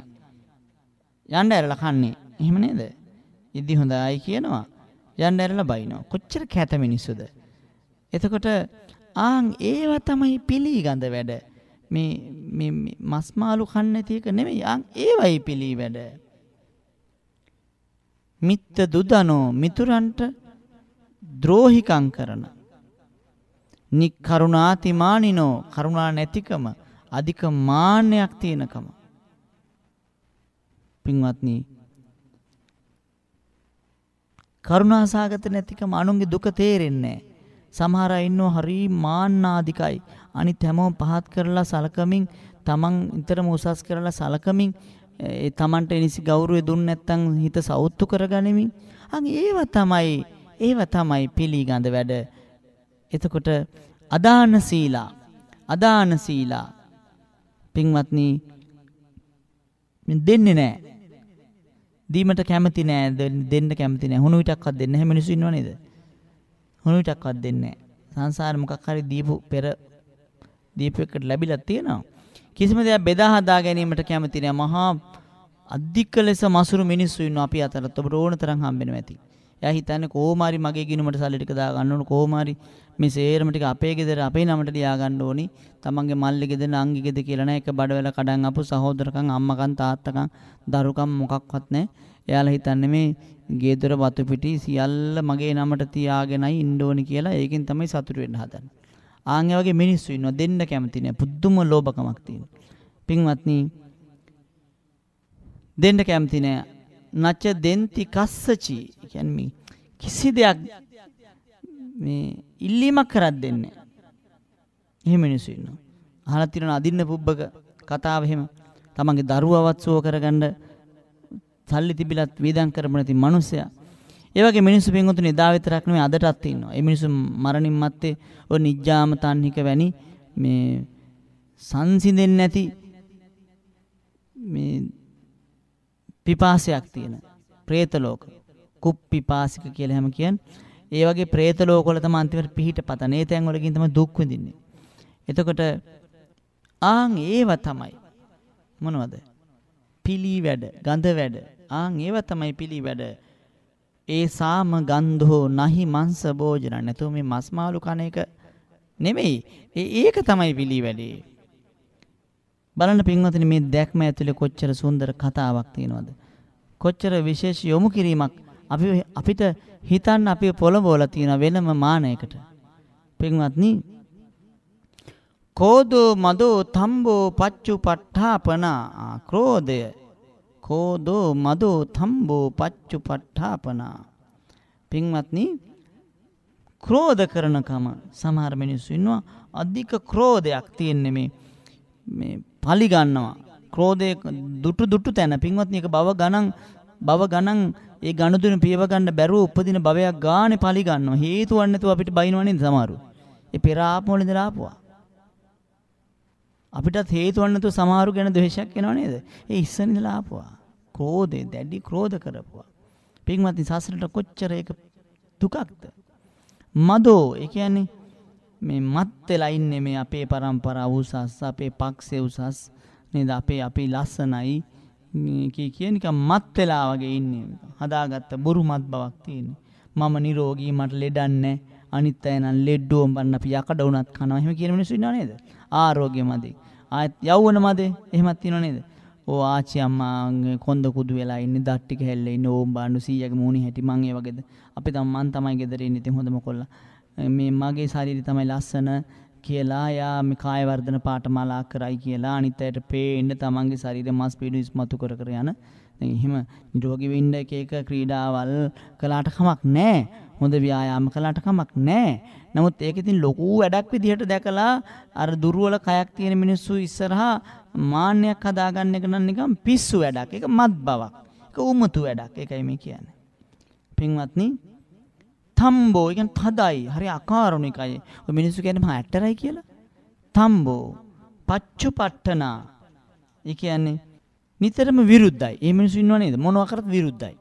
[SPEAKER 1] යන්න ඇරලා කන්නේ. එහෙම නේද? ඉද්දි හොඳයි කියනවා. යන්න ඇරලා බයිනවා. කොච්චර කැත මිනිස්සුද. එතකොට ආන් ඒව තමයි පිළිගඳ වැඩ. මේ මේ මස් මාළු කන්නේ නැති එක නෙමෙයි. ආන් ඒවයි පිළි වැඩ. මිත්ත දුදනෝ මිතුරන්ට ද්‍රෝහිකම් කරන. නිකරුණාති මානිනෝ කරුණා නැතිකම අධික මාන්නයක් තියෙනකම. පින්වත්නි කරුණාසහගත නැතිකම අනුන්ගේ දුක තේරෙන්නේ සමහර අය ඉන්නෝ හරි මාන්නාධිකයි. අනිත් හැමෝම පහත් කරලා සලකමින් තමන් විතරම උසස් කරලා සලකමින් ඒ තමන්ට නිසි ගෞරවය දුන්නේ නැත්නම් හිත සෞත්තු කරගනිමින් අන් ඒව තමයි ඒව තමයි පිළිගඳ වැඩ. එතකොට අදාන සීලා අදාන සීලා පින්වත්නි දෙන්නේ නැහැ. දීමට කැමති නෑ දෙන්න කැමති නෑ හුණු විටක්වත් දෙන්න හැම මිනිස්සු ඉන්නව නේද හුණු විටක්වත් දෙන්නේ නෑ සංසාර මොකක් හරි දීපු පෙර දීපයකට ලැබිලා තියෙනවා කිසිම දෙයක් බෙදා හදා ගැනීමට කැමති නෑ මහා අධික ලෙස මසුරු මිනිස්සු ඉන්නවා අපි අතරත් ඔබට ඕන තරම් හම්බෙනවා ඇති එයා හිතන්නේ කොහොම හරි මගේ ගිණුමට සල්ලි ටික දා ගන්න ඕන කොහොම හරි මේ සේරම ටික අපේ ගෙදර අපේ නමට ලියා ගන්න ඕනි තමන්ගේ මල්ලි ගෙදර නංගි ගෙදර කියලා නෑ එක බඩවැල කඩන් අපු සහෝදරකම් අම්මකම් තාත්තකම් දරුකම් මොකක්වත් නෑ එයාලා හිතන්නේ මේ ගේදොර වතු පිටි සියල්ල මගේ නමට තියාගෙනයි ඉන්න ඕනි කියලා ඒකෙන් තමයි සතුටු වෙන්න හදන්නේ ආන්ගේ වගේ මිනිස්සු ඉන්නවා දෙන්න කැමති නෑ පුදුම ලෝභකමක් තියෙන. පින්වත්නි දෙන්න කැමති නෑ නච දෙන්ති කස්සචි කියන්නේ මේ කිසි දෙයක් මේ ඉල්ලීමක් කරක් දෙන්නේ එහෙම මිනිස්සු ඉන්නවා. අහලා තියෙනවා අදින්න පුබ්බක කතාව එහෙම. තමන්ගේ දරුවවත් සුව කරගන්න සල්ලි තිබිලත් වේදම් කරපු නැති මිනිසයා. ඒ වගේ මිනිස්සු පින්වතුනි එදා විතරක් නෙමෙයි අදටත් ඉන්නවා. ඒ මිනිස්සු මරණින් මත්තේ ඔය නිජ්ජාම තන්හික වැනි මේ සංසිඳෙන්නේ නැති මේ පිපාසයක් තියෙන പ്രേත ලෝක කුප්පිපාසික කියලා හැම කියන්නේ. ඒ වගේ പ്രേත ලෝක වල තමයි අන්තිමට පිහිට පතන. ඒ තැන් වලකින් තමයි දුක් විඳින්නේ. එතකොට ආන් ඒව තමයි මොනවද? පිලි වැඩ, ගඳ වැඩ. ආන් ඒව තමයි පිලි වැඩ. ඒ සාම ගන්ධෝ නහි මංස භෝජන. නැතුව මේ මස් මාළු කණ එක නෙමෙයි. ඒක තමයි පිලි වැඩේ. බලන්න පින්වතුනි මේ දැක්ම ඇතුලේ කොච්චර සුන්දර කතාවක් තියෙනවද? කොච්චර විශේෂ යොමු කිරීමක් අපි අපිට හිතන්න අපි පොළඹවලා තියෙන වෙනම මානයකට. පින්වත්නි කෝදෝ මදෝ තම්බෝ පච්චු පට්ඨාපනා ක්‍රෝධය කෝදෝ මදෝ තම්බෝ පච්චු පට්ඨාපනා පින්වත්නි ක්‍රෝධ කරනකම සමහර මිනිස්සු ඉන්නවා අධික ක්‍රෝධයක් තියෙන්නේ මේ මේ පලි ගන්නවා. ක්‍රෝධයේ දුටු දුටු තැන පින්වත්නි එක බව ගණන් බව ගණන් ඒ ගනුදෙනු පියව ගන්න බැරුව උපදින භවයක් ගානේ පලි ගන්නවා. හේතුවක් නැතුව අපිට බයිනවා නේද සමහරු. ඒ පෙර ආපමවල ඉඳලා ආපුවා. අපිටත් හේතුවක් නැතුව සමහරු ගැන ද්වේෂයක් එනව නේද? ඒ ඉස්සන ඉඳලා ආපුවා. ක්‍රෝධේ දැඩි ක්‍රෝධ කරපුවා. පින්වත්නි සාසනට කොච්චර ඒක දුකක්ද? මදෝ ඒ කියන්නේ මේ මත් වෙලා ඉන්නේ මේ අපේ પરම්පරාව උසස් අපේ පක්ෂේ උසස් නේද අපේ අපි ලස්සනයි කී කිය නිකන් මත් වෙලා වගේ ඉන්නේ හදාගත්ත බොරු මත් බවක් තියෙනවා මම නිරෝගී මට ලෙඩන්නේ අනිත් අය නම් ලෙඩුවම් බන්න අපි යකඩ වුණත් කනවා එහෙම කියන මිනිස්සු ඉන්නව නේද ආරෝග්‍ය මදේ ආයත් යවවන මදේ එහෙමත් තියෙනව නේද ඕ ආච්චි අම්මා කොන්ද කුදු වෙලා ඉන්නේ දත් ටික හැල්ලේ ඉන්නේ ඕම් බාන්නු 100ක මූණේ හැටි මං ඒ වගේද අපි තම මං තමයි ගෙදර ඉන්නේ ඉතින් හොඳම කොල්ලා මේ මගේ ශරීරය තමයි ලස්සන කියලා යා මේ කාය වර්ධන පාඨමාලා කරයි කියලා අනිත් අයට පේන්න තමන්ගේ ශරීරය මස් පිඩු ඉස්මතු කර කර යන දැන් එහෙම නිරෝගී වෙන්න එක එක ක්‍රීඩාවල් කළාට කමක් නැහැ හොඳ ව්‍යායාම කළාට කමක් නැහැ නමුත් ඒක ඉතින් ලොකු වැඩක් විදිහට දැකලා අර දුර්වල කයක් තියෙන මිනිස්සු ඉස්සරහා මාන්නයක් හදාගන්න එක නම් නිකන් පිස්සු වැඩක් ඒක මත් බවක් ඒක උමතු වැඩක් ඒකයි මේ කියන්නේ පින්වත්නි තම්බෝ ඒ කියන්නේ තදයි හරි අකාරුණිකයි ඔය මිනිස්සු කියන්නේ මහා ඇටරයි කියලා තම්බෝ පච්චුපට්ඨනා ඒ කියන්නේ නිතරම විරුද්ධයි ඒ මිනිස්සු ඉන්නව නේද මොනවා කරත් විරුද්ධයි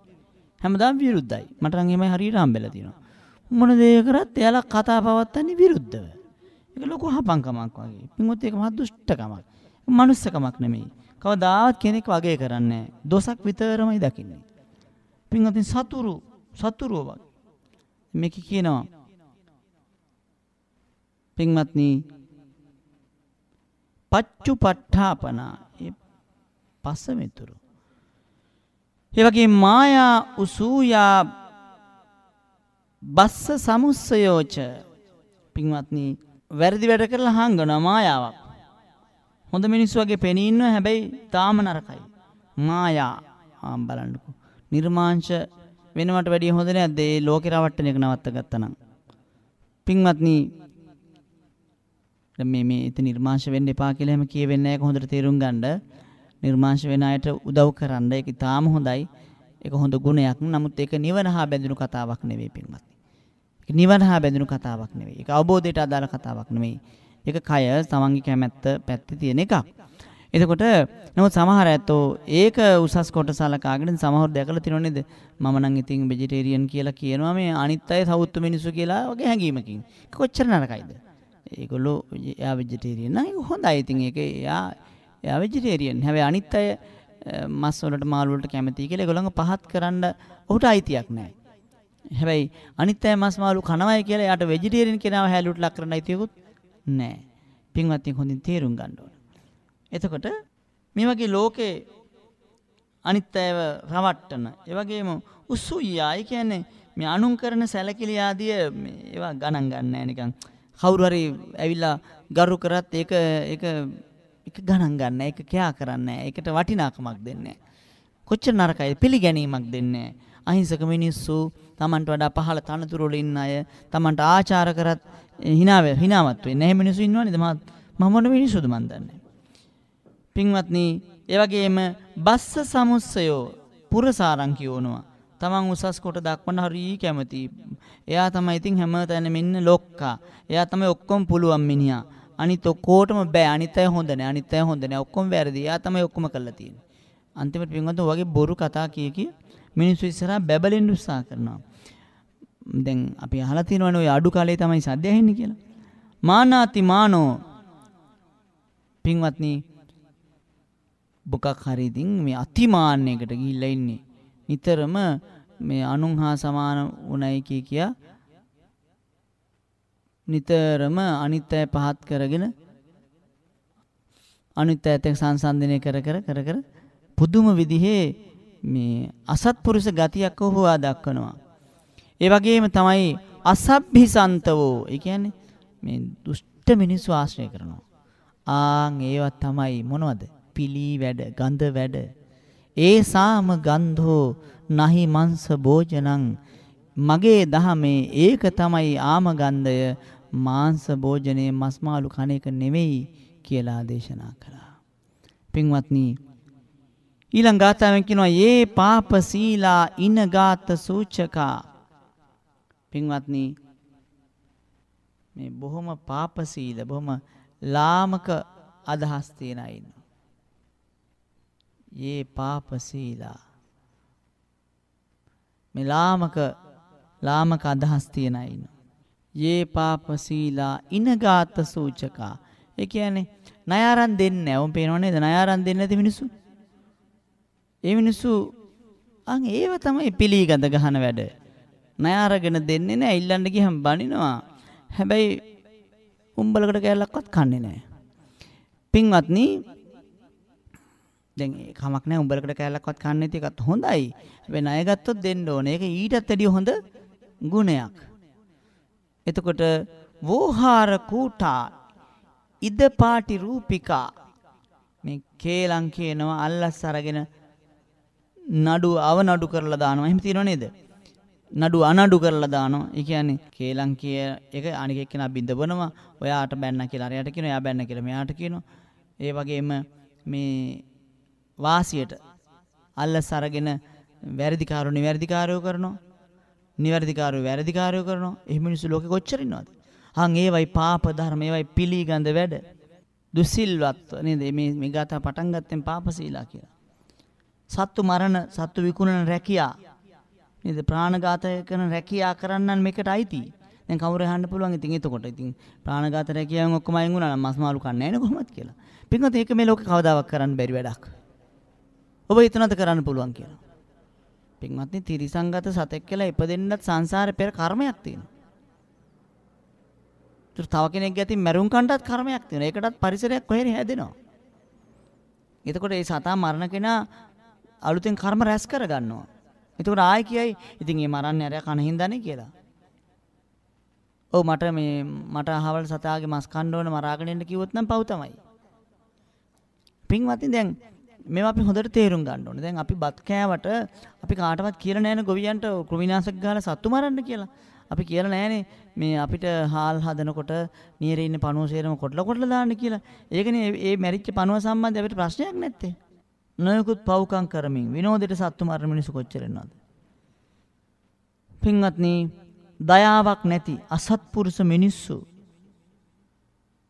[SPEAKER 1] හැමදාම විරුද්ධයි මට නම් එහෙමයි හරියට හම්බෙලා තියෙනවා මොන දේ කරත් එයාලා කතා පවත්න්නේ විරුද්ධව ඒක ලොකු හපංකමක් වගේ පින්වත් ඒක මහා දුෂ්ටකමක් මනුස්සකමක් නෙමෙයි කවදාවත් කෙනෙක් වගේ කරන්නේ දොසක් විතරමයි දකින්නේ පින්වත්නි සතුරු සතුරුව වගේ මේක කියනවා පින්වත්නි පච්චුපට්ඨාපනා ඒ පසමිතුරු ඒ වගේ මායා උසූයා බස්ස සමුස්සයෝච පින්වත්නි වැරදි වැඩ කරලා හංගනවා මායාවක් හොඳ මිනිස්සු වගේ පෙනී ඉන්නවා හැබැයි තාම නරකයි මායා ආම් බලන්නකෝ නිර්මාංශ වෙනවට වැඩිය හොඳ නැද්ද ඒ ලෝකේ රවට්ටන එක නවත්ත ගත්තනම් පින්වත්නි දැන් මේ මේ ඉත නිර්මාංශ වෙන්න එපා කියලා හැම කියෙවෙන්නේ නැහැ ඒක හොඳට තේරුම් ගන්න නිර්මාංශ වෙන අයට උදව් කරන්න ඒක ඉතාම හොඳයි ඒක හොඳ ගුණයක් නමුත් ඒක නිවන හා බැඳුණු කතාවක් නෙවෙයි පින්වත්නි ඒක නිවන හා බැඳුණු කතාවක් නෙවෙයි ඒක අවබෝධයට අදාළ කතාවක් නෙවෙයි ඒක කය තමන්ගේ කැමැත්ත පැත්තේ තියෙන එකක් එතකොට නමුත් සමහර ඇත්තෝ ඒක උසස් කොට සලකාගෙන සමහර දැකලා තියෙනව නේද? මම නම් ඉතින් ভেජිටේරියන් කියලා කියනවා මේ අනිත් අය සවුත්තු මිනිස්සු කියලා වගේ හැඟීමකින්. කොච්චර නරකයිද? ඒගොල්ලෝ එයා ভেජිටේරියන් නම් ඒක හොඳයි. ඉතින් ඒක එයා එයා ভেජිටේරියන්. හැබැයි අනිත් අය මස් වලට මාළු වලට කැමතියි කියලා ඒගොල්ලන්ව පහත් කරන්න ඔහුට අයිතියක් නැහැ. හැබැයි අනිත් අය මස් මාළු කනවයි කියලා එයාට ভেජිටේරියන් කෙනාව හැලුවට ලක් කරන්න අයිතියකුත් නැහැ. පින්වත්නි හොඳින් තේරුම් ගන්න ඕන. එතකොට මේ වගේ ලෝකේ අනිත් අයව රවට්ටන ඒ වගේම උසුයියා ඒ කියන්නේ මේ අනුන් කරන සැලකිලි ආදිය මේ ඒවා ගණන් ගන්න නෑ නිකන් කවුරු හරි ඇවිල්ලා ගරු කරත් ඒක ඒක ඒක ගණන් ගන්න නෑ ඒක කෑ කරන්නේ නෑ ඒකට වටිනාකමක් දෙන්නේ නෑ කොච්චර නරකයි පිළිගැනීමක් දෙන්නේ නෑ අහිංසක මිනිස්සු Tamanට වඩා පහළ තනතුරු වල ඉන්න අය Tamanට ආචාර කරත් hinaව hinaවත් වෙන්නේ නැහැ මිනිස්සු ඉන්නවනේ මම මොන මිනිස්සුද මන් දන්නේ පින්වත්නි, ඒ වගේම බස්ස සමුස්සයෝ පුරසාරංකි වුණා. තමන් උසස් කොට දක්වන්න හරිය කැමති. එයා තමයි ඉතින් හැමතැනම ඉන්න ලොක්කා. එයා තමයි ඔක්කොම පුළුවන් මිනිහා. අනිත් ඔක්කොටම බෑ. අනිත් අය හොඳ නෑ. අනිත් අය හොඳ නෑ. ඔක්කොම වැරදි. එයා තමයි ඔක්කොම කරලා තියෙන්නේ. අන්තිමට පින්වත්නි, වගේ බොරු කතා කිය කී මිනිස්සු ඉස්සරහා බැබලෙන්න උත්සාහ කරනවා. දැන් අපි අහලා තියෙනවනේ ওই අඩු කාලේ තමයි සද්ද ඇහෙන්නේ කියලා. මානාති මානෝ පින්වත්නි මොකක් හරි ඉතින් මේ අතිමාන්නයකට ගිහිල්ලා ඉන්නේ. නිතරම මේ අනුන් හා සමාන වුණයි කිය කියා නිතරම අනිත් අය පහත් කරගෙන අනිත් අයත් එක්ක සංසන්දනය කර කර කර කර පුදුම විදිහේ මේ අසත්පුරුෂ ගතියක් ඔහු ආ දක්වනවා. ඒ වගේම තමයි අසභ්හිසන්තවෝ. ඒ කියන්නේ මේ දුෂ්ට මිනිස්සු ආශ්‍රය කරනවා. ආන් ඒවත් තමයි මොනවද? පිලී වැඩ ගඳ වැඩ ඒසාම ගන්ධෝ නහි මංස භෝජනං මගේ දහමේ ඒක තමයි ආමගන්ධය මාංශ භෝජනේ මස්මාළු කණ එක නෙවෙයි කියලා දේශනා කළා. පින්වත්නි ඊළඟ ගාථාවෙන් කියනවා "යේ පාප සීලා ඉනගාත සූචකා" පින්වත්නි මේ බොහොම පාප සීල බොහොම ලාමක අදහස් තියන අය ඉන්නවා. යේ පාපසීලා මේ ලාමක ලාමක අදහස් තියන අය ඉන්නවා. යේ පාපසීලා ඉනගාත සූචකා. ඒ කියන්නේ ණය අරන් දෙන්නේ නැහැ. උන් පේනව නේද? ණය අරන් දෙන්නේ නැති මිනිස්සු. ඒ මිනිස්සු අන් ඒව තමයි පිළිගඳ ගහන වැඩ. ණය අරගෙන දෙන්නේ නැහැ. ඉල්ලන්න ගියම් බනිනවා. හැබැයි උඹලකට කැලක්වත් කන්නේ නැහැ. පින්වත්නි දැන් කමක් නැහැ උඹලකට කෑල්ලක්වත් කන්න නැති එකත් හොඳයි. වෙන අය ගත්තොත් දෙන්න ඕනේ. ඒක ඊටත් වැඩිය හොඳ ගුණයක්. එතකොට වෝහාර කූටා ඉද පාටි රූපිකා මේ කේලම් කියනවා අල්ලස් අරගෙන නඩු අවනඩු කරලා දානවා. එහෙම තියෙනව නේද? නඩු අනඩු කරලා දානවා. ඒ කියන්නේ කේලම් කිය එක අනික එක්කෙනා බින්දවනවා. ඔයාට බැන්න කියලා අරයට කියනවා. එයා බැන්න කියලා මෙයාට කියනවා. ඒ වගේම මේ වාසියට අල්ලස් අරගෙන වැරදිකාරු නිවැරදිකාරයෝ කරනවා. නිවැරදිකාරු වැරදිකාරයෝ කරනවා. එහෙම මිනිස්සු ලෝකෙ කොච්චර ඉන්නවද? හං ඒවයි පාප ධර්ම ඒවයි පිළිගඳ වැඩ. දුසිල්වත්ව නේද මේ මේ ගාථා පටන් ගත්තෙන් පාපශීලා කියලා. සත්තු මරණ සත්තු විකුණන රැකියා නේද ප්‍රාණඝාතය කරන රැකියා කරන්නන් මේකට අයිති. දැන් කවුරු අහන්න පුළුවන් ඉතින් එතකොට ඉතින් ප්‍රාණඝාත රැකියාවෙන් ඔක්කොම අයින් වුණා නම් මස් මාළු කන්නේ නැහැ නේ කොහොමද කියලා. පින්වත් ඒක මේ ලෝකේ කවදාවත් කරන්න බැරි වැඩක්. ඔබ හිතනද කරන්න පුළුවන් කියලා. පින්වත්නි තිරිසංගත සතෙක් කියලා ඉපදෙන්නත් සංසාරේ පෙර කර්මයක් තියෙනවා. තව කෙනෙක් ගැතින් මැරුම් කණ්ඩත් කර්මයක් තියෙනවා. ඒකටත් පරිසරයක් කොහෙරි හැදෙනවා. එතකොට ඒ සතා මරණ කෙනා අලුතෙන් කර්ම රැස් කරගන්නවා. එතකොට ආයි කියයි ඉතින් මේ මරන්නේ අරයා කන හින්දානේ කියලා. ඔව් මට මේ මට අහවල් සතාගේ මස් කන්න ඕන මරාගෙන ඉන්න කිව්වොත් නම් පව් තමයි. පින්වත්නි දැන් මේ අපි හොඳට තේරුම් ගන්න ඕනේ. දැන් අපි බත් කෑවට අපි කාටවත් කියලා නැහැ ගොවියන්ට කෘමිනාශක ගහලා සත්තු මරන්න කියලා. අපි කියලා නැහැනේ මේ අපිට හාල් හදනකොට නියරේ ඉන්න පණුව සේරම කොටලා කොටලා දාන්න කියලා. ඒකනේ මේ මැරිච්ච පණුව සම්බන්ධයෙන් අපිට ප්‍රශ්නයක් නැත්තේ. නොයෙකුත් පව්කම් කරමින් විනෝදයට සත්තු මරන මිනිස්සු කොච්චර ඉන්නවද? පින්වත්නි, දයාවක් නැති අසත්පුරුෂ මිනිස්සු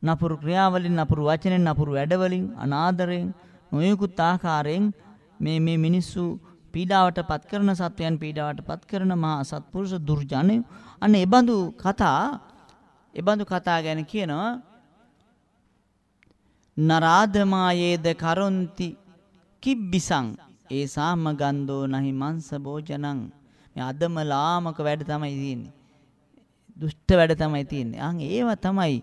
[SPEAKER 1] නපුරු ක්‍රියාවලින් නපුරු වචනෙන් නපුරු වැඩවලින් අනාදරයෙන් නොයෙකුත් ආකාරයෙන් මේ මේ මිනිස්සු පීඩාවට පත් කරන සත්වයන් පීඩාවට පත් කරන මහා සත්පුරුෂ දුර්ජනය අන්න එබඳු කතා එබඳු කතා ගැන කියනවා නරාධමායේද කරොන්ති කිබ්බිසං ඒ සාමගන්ධෝ නහි මංස භෝජනං මේ අදම ලාමක වැඩ තමයි තියෙන්නේ දුෂ්ට වැඩ තමයි තියෙන්නේ අන් ඒව තමයි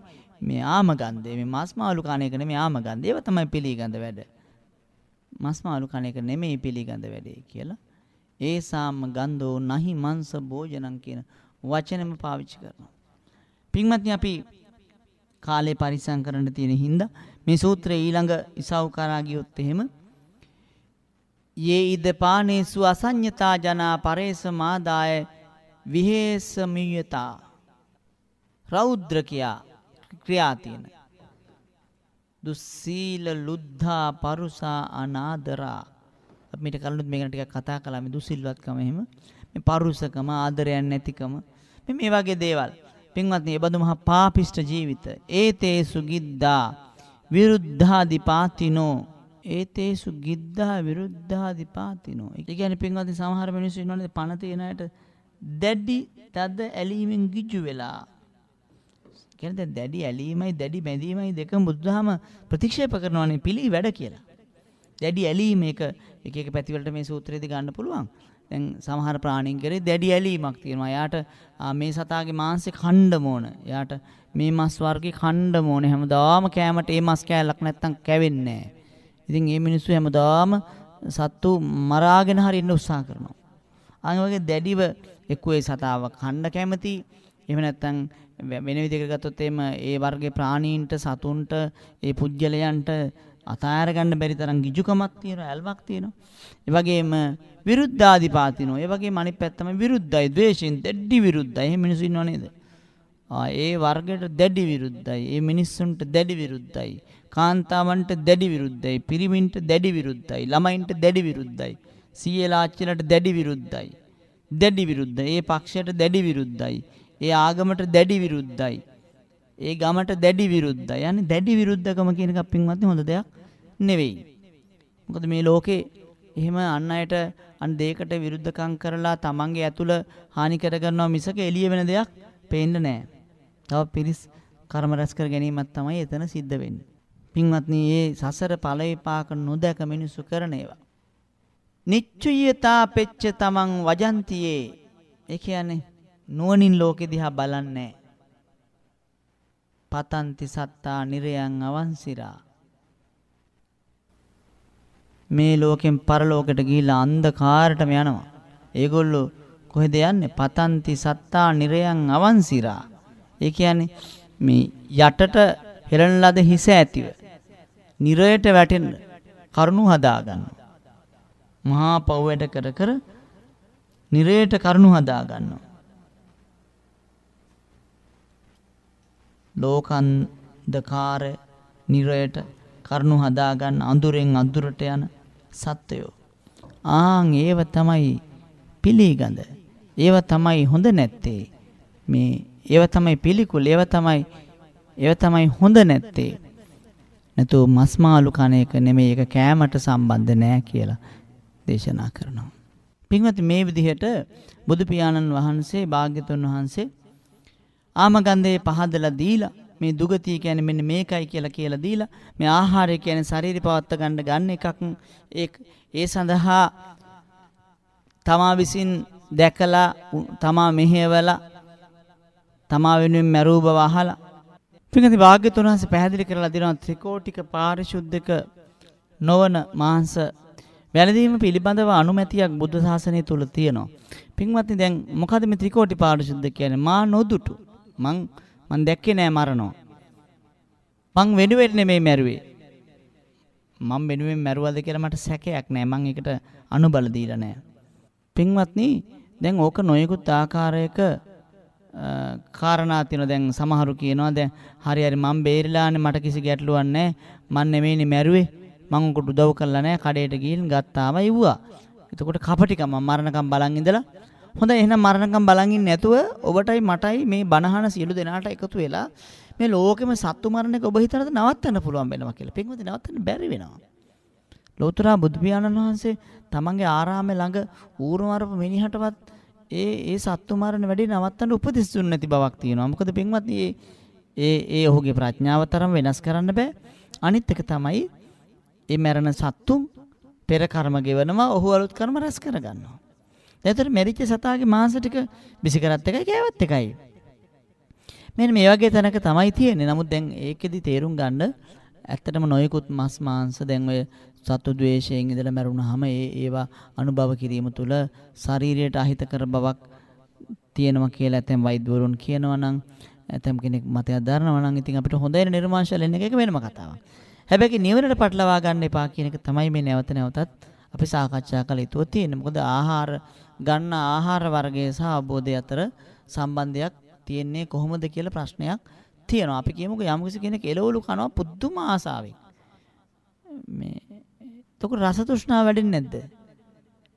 [SPEAKER 1] මේ ආමගන්ධය මේ මාස් මාළු කණ එක නෙමෙයි ආමගන්ධය ඒව තමයි පිළිගඳ වැඩ මස් මාළු කණ එක නෙමෙයි පිළිගඳ වැඩේ කියලා ඒ සාම ගන්ධෝ නහි මංස භෝජනං කියන වචනෙම පාවිච්චි කරනවා. පින්වත්නි අපි කාලේ පරිසම් කරන්න තියෙන හින්දා මේ සූත්‍රයේ ඊළඟ ඉසව් කරා ගියොත් එහෙම යේ ඉද පානේසු අසඤ්ඤතා ජනා පරේස මාදාය විහෙස මියතා රෞද්‍ර කියා ක්‍රියා තියෙන දුස්සීල ලුද්ධා පරුසා අනාදරා අපි මීට කලිනුත් මේක ගැන ටිකක් කතා කළා මේ දුසිල්වත්කම එහෙම මේ පරුසකම ආදරයක් නැතිකම මේ මේ වගේ දේවල් පින්වත්නි ඒ බඳු මහා පාපිෂ්ඨ ජීවිත ඒතේසු ගිද්දා විරුද්ධාදිපාතිනෝ ඒතේසු ගිද්දා විරුද්ධාදිපාතිනෝ ඒ කියන්නේ පින්වත්නි සමහර මිනිස්සු ඉන්නවනේ පණ තියෙන අයට දැඩි තද ඇලීමෙන් ගිජු වෙලා කියන්නේ දැන් දැඩි ඇලීමයි දැඩි බැඳීමයි දෙකම බුදුදහම ප්‍රතික්ෂේප කරනවානේ පිළි වැඩ කියලා. දැඩි ඇලීම එක එක එක පැතිවලට මේ සූත්‍රයේදී ගන්න පුළුවන්. දැන් සමහර ප්‍රාණීන් කරේ දැඩි ඇලීමක් තියෙනවා. යාට මේ සතාගේ මාංශේ කණ්ඩම ඕන. යාට මේ මස් වර්ගේ කණ්ඩම ඕන. හැමදාම කෑමට මේ මස් කෑල්ලක් නැත්තම් කැවෙන්නේ ඉතින් මේ මිනිස්සු හැමදාම සත්තු මරාගෙන හරින්න උත්සාහ කරනවා. අන් වගේ දැඩිව එක්කෝ ඒ සතාව කණ්ඩ කැමති. එහෙම නැත්තම් වෙන විදිහකට ගත්තොත් එහෙම ඒ වර්ගයේ ප්‍රාණීන්ට සතුන්ට ඒ පුජ්‍යලයන්ට අතාර ගන්න බැරි තරම් ගිජුකමක් තියෙනවා ඇල්මක් තියෙනවා ඒ වගේම විරුද්ධාධිපාතිනෝ ඒ වගේම අනිත් පැත්තම විරුද්ධයි ද්වේෂින් දෙඩි විරුද්ධයි එහෙම මිනිස්සු ඉන්නව නේද ආ ඒ වර්ගයට දෙඩි විරුද්ධයි ඒ මිනිස්සුන්ට දෙඩි විරුද්ධයි කාන්තාවන්ට දෙඩි විරුද්ධයි පිරිමින්ට දෙඩි විරුද්ධයි ළමයින්ට දෙඩි විරුද්ධයි සීයලාච්චලට දෙඩි විරුද්ධයි දෙඩි විරුද්ධයි ඒ පක්ෂයට දෙඩි විරුද්ධයි ඒ ආගමට දැඩි විරුද්ධයි. ඒ ගමට දැඩි විරුද්ධයි. يعني දැඩි විරුද්ධකම කියන එක පින්වත්නි හොඳ දෙයක් නෙවෙයි. මොකද මේ ලෝකේ එහෙම අන් අයට අන් දෙයකට විරුද්ධකම් කරලා තමන්ගේ ඇතුළ හානි කරගන්නවා මිසක එළිය වෙන දෙයක් පේන්නේ නැහැ. තව පිරිස් කර්ම රැස් කර ගැනීමක් තමයි එතන සිද්ධ වෙන්නේ. පින්වත්නි, මේ සසර ඵල විපාක නොදැක මිනිසු කරන ඒවා. නිච්චුයතා පෙච්ච තමන් වජන්තියේ. ඒ කියන්නේ නුවණින් ලෝකෙ දිහා බලන්නේ පතන්ති සත්තා නිරයන් අවන්සිරා මේ ලෝකෙන් පරලෝකයට ගිහිලා අන්ධකාරයටම යනවා. ඒගොල්ලෝ කොහෙද යන්නේ? පතන්ති සත්තා නිරයන් අවන්සිරා. ඒ කියන්නේ මේ යටට හෙළන ලද හිස ඇතිව නිරයට වැටෙන්න කරුණු හදාගන්න. මහා පව් වැඩ කර කර නිරයට කරුණු හදාගන්නවා. ලෝකන්දකාර නිරයට කරුණු හදාගන්න අඳුරෙන් අඳුරට යන සත්වයෝ. ආන් ඒව තමයි පිළිගඳ. ඒව තමයි හොඳ නැත්තේ. මේ ඒව තමයි පිළිකුල් ඒව තමයි ඒව තමයි හොඳ නැත්තේ. නැතු මස් මාළු කන එක නෙමෙයි ඒක කෑමට සම්බන්ධ නෑ කියලා දේශනා කරනවා. පින්වත් මේ විදිහට බුදු පියාණන් වහන්සේ භාග්‍යතුන් වහන්සේ ආමගන්ධය පහදලා දීලා මේ දුගතිය කියන්නේ මෙන්න මේකයි කියලා කියලා දීලා මේ ආහාරය කියන්නේ ශරීරය පවත්ත ගන්න ගන්න එකක් ඒ ඒ සඳහා තමා විසින් දැකලා තමා මෙහෙවලා තමා වෙනුවෙන් මැරූ බව අහලා පිඟති භාග්‍යතුන් වහන්සේ පැහැදිලි කරලා දෙනවා ත්‍රිකෝටික පාරිශුද්ධක නොවන මාංශ වැළඳීම පිළිබඳව අනුමැතියක් බුද්ධ ශාසනය තුල තියෙනවා. පින්වත්නි දැන් මොකද මේ ත්‍රිකෝටි පාරිශුද්ධ කියන්නේ මා නොදුටු මං මං දැක්කේ නෑ මරනවා. මං වෙනුවෙන් නෙමෙයි මැරුවේ. මං වෙනුවෙන් මැරුවද කියලා මට සැකයක් නෑ. මං ඒකට අනුබල දීලා නෑ. පින්වත්නි, දැන් ඕක නොයෙකුත් ආකාරයක කාරණා තියෙනවා. දැන් සමහරු කියනවා දැන් හරි හරි මං බේරිලානේ මට කිසි ගැටලුවක් නෑ. මං නෙමෙයිනේ මැරුවේ. මං උකට උදව් කළා නෑ. කඩේට ගිහින් ගත්තාම ඉව්වා. එතකොට කපටිකම මරණකම් බලන් ඉඳලා හොඳ එහෙනම් මරණකම් බලන් ඉන්නේ නැතුව ඔබටයි මටයි මේ බණහන සියලු දෙනාට එකතු වෙලා මේ ලෝකෙම සත්තු මරණයක ඔබ හිතනද නවත්තන්න පුළුවන් වෙනවා කියලා. පින්වද නවත්තන්න බැරි වෙනවා. ලෝතර බුදු පියාණන් වහන්සේ තමන්ගේ ආරාමේ ළඟ ඌරවරප මිනිහටවත් ඒ ඒ සත්තු මරණ වැඩි නවත්තන්න උපදෙස් දුන්නේ නැති බවක් තියෙනවා. මොකද පින්වත් මේ ඒ ඒ ඔහුගේ ප්‍රඥාව තරම් වෙනස් කරන්න බෑ. අනිත් එක තමයි මේ මරණ සත්තුන් පෙර කර්ම ගෙවනවා, ඔහු අලුත් කර්ම රැස් කරගන්නවා. එතකොට මෙරිච්ච සතාගේ මාංශ ටික බිසි කරත් එකයි කෑවත් එකයි. මෙන්න මේ වගේ තැනක තමයි තියෙන්නේ. නමුත් දැන් ඒකෙදි තේරුම් ගන්න ඇත්තටම නොයෙකුත් මස් මාංශ දැන් ඔය සතු ද්වේෂයෙන් ඉඳලා මැරුණාම ඒ ඒවා අනුභව කිරීම තුළ ශරීරයට අහිත කර බවක් තියෙනවා කියලා ඇතැම් වෛද්‍යවරුන් කියනවා නම් ඇතැම් කෙනෙක් මතයක් දරනවා නම් ඉතින් අපිට හොඳයින නිර්මාංශය ලෙන්න එක වෙනම කතාවක්. හැබැයි නිවනට පටලවා ගන්න එපා කියන එක තමයි මේ නැවත නැවතත් අපි සාකච්ඡා කළ යුතුව තියෙන්නේ. මොකද ආහාර ගන්න ආහාර වර්ගය සහ අවබෝධය අතර සම්බන්ධයක් තියෙන්නේ කොහොමද කියලා ප්‍රශ්නයක් තියෙනවා. අපි කියමුකෝ යම්කිසි කෙනෙක් එළවලු කනවා පුදුම ආසාවෙන්. මේ එතකොට රස තෘෂ්ණාව වැඩෙන්නේ නැද්ද?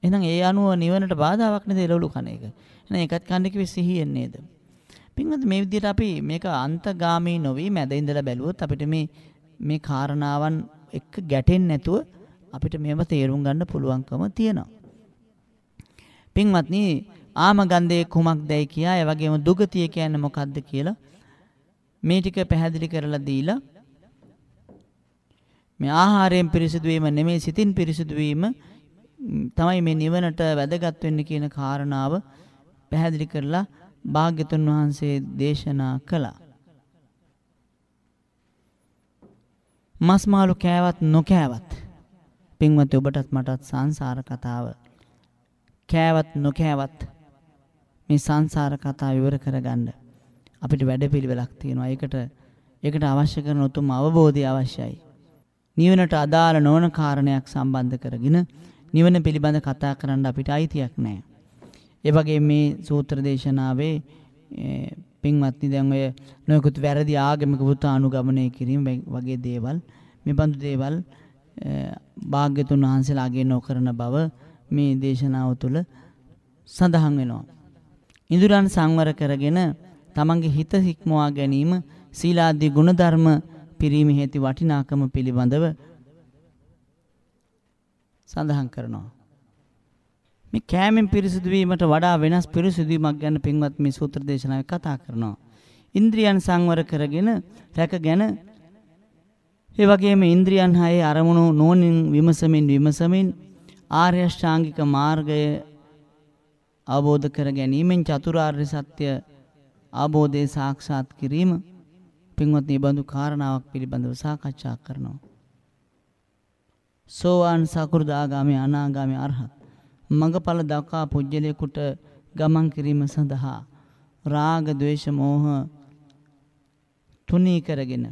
[SPEAKER 1] එහෙනම් ඒ අනුව නිවනට බාධාවක් නේද එළවලු කන එක. එහෙනම් ඒකත් කන්නේ කිව්වේ සිහියෙන් නේද? පින්වත් මේ විදිහට අපි මේක අන්තගාමී නොවි මැද ඉඳලා බැලුවොත් අපිට මේ මේ කාරණාවන් එක්ක ගැටෙන්නේ නැතුව අපිට මේව තේරුම් ගන්න පුළුවන්කම තියෙනවා. පින්වත්නි ආමගන්ධයේ කුමක්දයි කියා ඒ වගේම දුගතිය කියන්නේ මොකද්ද කියලා මේ ටික පැහැදිලි කරලා දීලා මේ ආහාරයෙන් පිරිසිදු වීම නෙමෙයි සිතින් පිරිසිදු වීම තමයි මේ නිවනට වැදගත් වෙන්නේ කියන කාරණාව පැහැදිලි කරලා භාග්‍යතුන් වහන්සේ දේශනා කළා. මස් මාළු කෑවත් නොකෑවත් පින්වත් ඔබටත් මටත් සංසාර කතාව කෑවත් නොකෑවත් මේ සංසාර කතා විවර කරගන්න අපිට වැඩපිළිවෙලක් තියෙනවා. ඒකට ඒකට අවශ්‍ය කරන උතුම් අවබෝධය අවශ්‍යයි. නිවනට අදාළ නොවන කාරණයක් සම්බන්ධ කරගෙන නිවන පිළිබඳ කතා කරන්න අපිට අයිතියක් නැහැ. ඒ වගේ මේ සූත්‍ර දේශනාවේ පින්වත්නි දැන් ඔය නොයෙකුත් වැරදි ආගමික වෘත අනුගමනය කිරීම වගේ දේවල් මේ බඳු දේවල් භාග්‍යතුන් වහන්සේලාගේ නොකරන බව මේ දේශනාව තුළ සඳහන් වෙනවා. ඉඳුරන් සංවර කරගෙන තමන්ගේ හිත හික්මවා ගැනීම සීලාදී ගුණධර්ම පිරීමේ ඇති වටිනාකම පිළිබඳව සඳහන් කරනවා. මේ කෑමෙන් පිරිසිදු වීමට වඩා වෙනස් පිරිසිදු වීමක් ගැන පින්වත් මේ සූත්‍ර දේශනාවේ කතා කරනවා. ඉන්ද්‍රියන් සංවර කරගෙන රැකගෙන ඒ වගේම ඉන්ද්‍රියන් හයේ අරමුණු නෝනින් විමසමින් විමසමින් ආර්ය ශ්‍රාංගික මාර්ගය අවබෝධ කර ගැනීමෙන් චතුරාර්ය සත්‍ය අවබෝධය සාක්ෂාත් කිරීම පින්වත්නි බඳු කාරණාවක් පිළිබඳව සාකච්ඡා කරනවා. සෝවාන් සකෘදාගාමී අනාගාමී අරහත් මඟඵල දක්වා පුජ්‍යලයකට ගමන් කිරීම සඳහා රාග ద్వේෂ මෝහ තුනී කරගෙන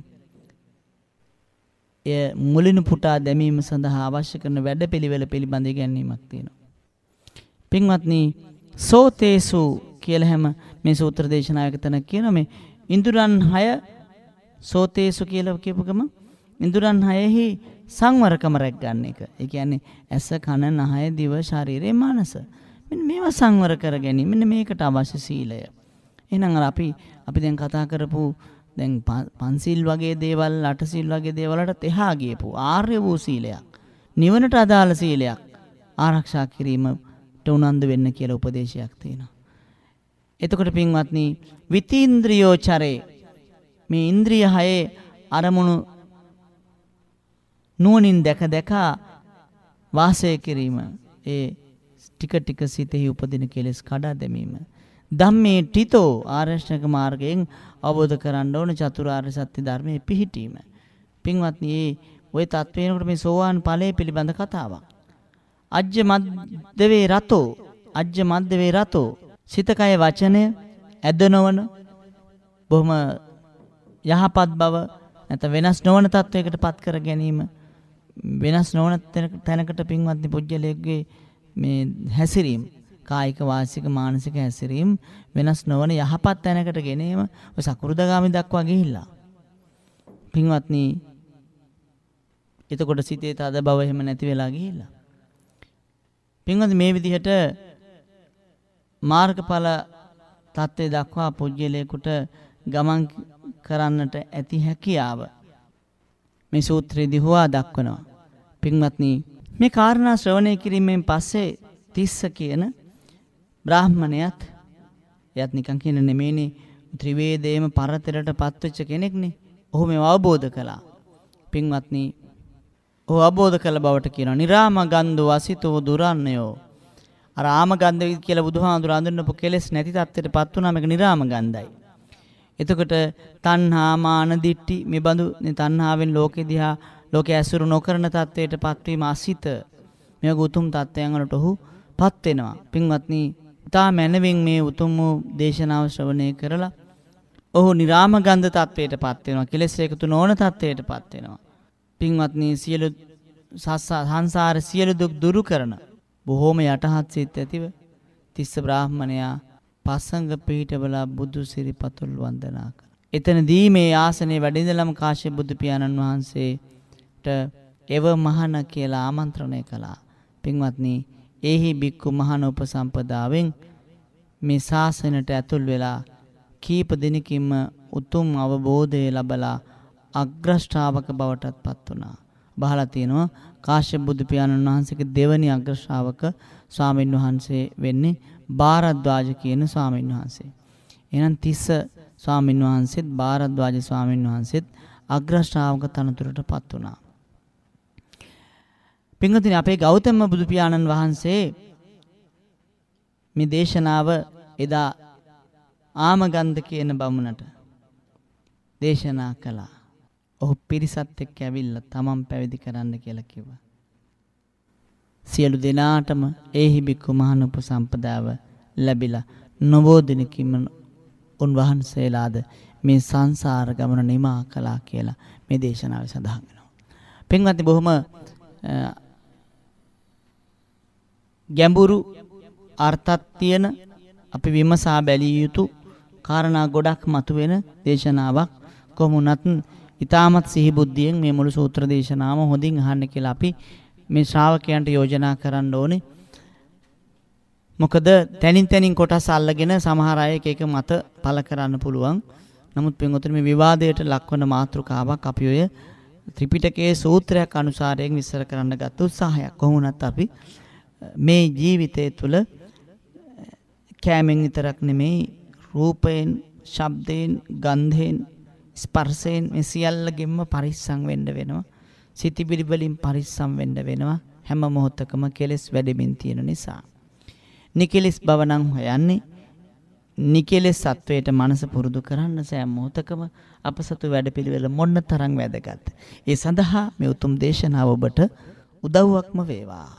[SPEAKER 1] එය මුලිනු පුටා දැමීම සඳහා අවශ්‍ය කරන වැඩපිළිවෙල පිළිබඳ ඉගැන්වීමක් තියෙනවා. පින්වත්නි සෝතේසු කියලා හැම මේ සූත්‍ර දේශනාවක තන කියන මේ ඉන්ද්‍රයන් 6 සෝතේසු කියලා කියපුවකම ඉන්ද්‍රයන් 6හි සංවරකම රැකගන්න එක. ඒ කියන්නේ ඇස කන නහය දිව ශරීරය මනස. මෙන්න මේවා සංවර කර ගැනීම. මෙන්න මේකට අවශ්‍ය සීලය. එහෙනම් අර අපි අපි දැන් කතා කරපු දැන් පන්සිල් වගේ දේවල් අටසිල් වගේ දේවලට තෙහා ගියපු ආර්ය වූ සීලයක් නිවනට අදාළ සීලයක් ආරක්ෂා කිරීමට උනන්දු වෙන්න කියලා උපදේශයක් තියෙනවා. එතකොට පින්වත්නි විතීන්ද්‍රියෝ චරේ මේ ඉන්ද්‍රිය හයේ අරමුණු නුවණින් දැක දැක වාසය කිරීම ඒ ටික ටික සිතෙහි උපදින කෙලෙස් කඩා දැමීම ධම්මේ ඨිතෝ ආරෂ්ඨක මාර්ගයෙන් අවබෝධ කරන්න ඕන චතුරාර්ය සත්‍ය ධර්මයේ පිහිටීම. පින්වත්නි, ওই தත්වේනකට මේ සෝවාන් ඵලයේ පිළිබඳ කතාවක්. අජ්ජ මද්දවේ රතෝ අජ්ජ මද්දවේ රතෝ සිතකය වචනය ඇද නොවන බොහොම යහපත් බව නැත්නම් වෙනස් නොවන තත්වයකට පත් කර ගැනීම වෙනස් නොවන තැනකට පින්වත්නි පුජ්‍යලයේ මේ හැසිරීම කායික වාසික මානසික හැසිරීම් වෙනස් නොවන යහපත් තැනකට ගෙනීම ඔය සකුරුදගාමි දක්වා ගිහිල්ලා. පින්වත්නි එතකොට සිතේ තද බව එහෙම නැති වෙලා ගිහිල්ලා. පින්වත් මේ විදිහට මාර්ගඵල தත්ත්වය දක්වා පුජ්‍යලේකට ගමන් කරන්නට ඇති හැකියාව මේ සූත්‍රයේදී හොවා දක්වනවා. පින්වත්නි මේ කාරණා ශ්‍රවණය කිරීමෙන් පස්සේ තිස්ස කියන බ්‍රාහ්මණයත් එයත් නිකන් කියන නෙමෙයිනේ ත්‍රිවේදයේම පරතරයට පත්වෙච්ච කෙනෙක්නේ. ඔහු මේව අවබෝධ කළා. පින්වත්නි, ඔහු අවබෝධ කළ බවට කියනවා. "නිරාම ගන්ධෝ අසිතෝ දුරන්නයෝ" අර ආම ගන්ධ කියලා බුදුහාඳුර අඳුනනපු කෙලෙස් නැති தත්ත්වයටපත් වුණාම ඒක නිරාම ගන්ධයි. එතකොට තණ්හා මාන දිට්ටි මේ බඳු තණ්හාවෙන් ලෝකෙ දිහා ලෝකයේ ඇසුරු නොකරන தත්ත්වයටපත් වීම අසිත මේ උතුම් தත්ත්වයන් වලට ඔහුපත් වෙනවා. පින්වත්නි ඉතා මැනවින් මේ උතුම් වූ දේශනාව ශ්‍රවණය කරලා ඔහු නිරාමගන්ධ තත්වයට පත් වෙනවා කෙලෙස් එකතු නොවන තත්වයට පත් වෙනවා පින්වත්නි සියලු සංසාර සියලු දුක් දුරු කරන බොහෝම යටහත් සිත් ඇතිව තිස්ස බ්‍රාහ්මණයා පස්සංග පිහිටවලා බුදු සිරිපතුල් වන්දනා කළා. එතනදී මේ ආසනයේ වැඩ ඉඳලම කාශ්‍යප බුදු පියාණන් වහන්සේට එව මහන කියලා ආමන්ත්‍රණය කළා. පින්වත්නි එහි බික්කු මහන උපසම්පදාවෙන් මේ ශාසනයට ඇතුල් වෙලා කීප දෙනකින්ම උතුම් අවබෝධය ලබලා අග්‍රශ්ඨාවක බවටත් පත් වුණා. බහලා තියෙනවා කාශ්‍යප බුදු පියාණන් වහන්සේගේ දෙවැනි අග්‍රශ්‍රාවක ස්වාමීන් වහන්සේ වෙන්නේ බාරද්වාජ කියන ස්වාමීන් වහන්සේ. එහෙනම් තිස්ස ස්වාමීන් වහන්සේත් බාරද්වාජ ස්වාමීන් වහන්සේත් අග්‍රශ්‍රාවක තනතුරටපත් වුණා. පින්වතුනි අපේ ගෞතම බුදු පියාණන් වහන්සේ මේ දේශනාව එදා ආමගන්ධ කියන බමුණට දේශනා කළා. ඔහු පිරිසත් එක්ක ඇවිල්ලා තමන් පැවිදි කරන්න කියලා කිව්වා. සියලු දෙනාටම ඒහි බික්කු මහණුප සම්පදාව ලැබිලා නොබෝ දිනකින්ම උන්වහන්සේලාද මේ සංසාර ගමන නිමා කළා කියලා මේ දේශනාවේ සඳහන් වෙනවා. පින්වත්නි බොහොම ගැඹුරු අර්ථත් තියෙන අපි විමසා බැලිය යුතු කාරණා ගොඩක් මතුවෙන දේශනාවක් කොමුණත් ඉතාමත් සිහිබුද්ධියෙන් මේ මුළු සූත්‍ර දේශනාව හොඳින් අහන්න කියලා අපි මේ ශ්‍රාවකයන්ට යෝජනා කරන්න ඕනේ. මොකද තැනින් තැනින් කොටස් අල්ලගෙන සමහර අය එක එක මත පළ කරන්න පුළුවන්. නමුත් පින්වතුනි මේ විවාදයට ලක්වන මාතෘකාවක් අපි ඔය ත්‍රිපිටකයේ සූත්‍රයක් අනුසාරයෙන් විස්තර කරන්න ගත්ත උත්සාහයක්. කොහොමුණත් අපි මේ ජීවිතය තුළ කෑමෙන් විතරක් නෙමෙයි රූපයෙන්, ශබ්දයෙන්, ගන්ධයෙන්, ස්පර්ශයෙන් මේ සියල්ලගෙන්ම පරිස්සම් වෙන්න වෙනවා. සිතිවිලි වලින් පරිස්සම් වෙන්න වෙනවා. හැම මොහොතකම කෙලෙස් වැඩිමින් තියෙන නිසා. නිකෙලෙස් බව නම් හොයන්නේ නිකෙලෙස් සත්වයට මනස පුරුදු කරන්න සෑම මොහොතකම අප සතු වැඩපිළිවෙල මොන්න තරම් වැදගත්. ඒ සඳහා මේ උතුම් දේශනාව ඔබට උදව්වක්ම වේවා.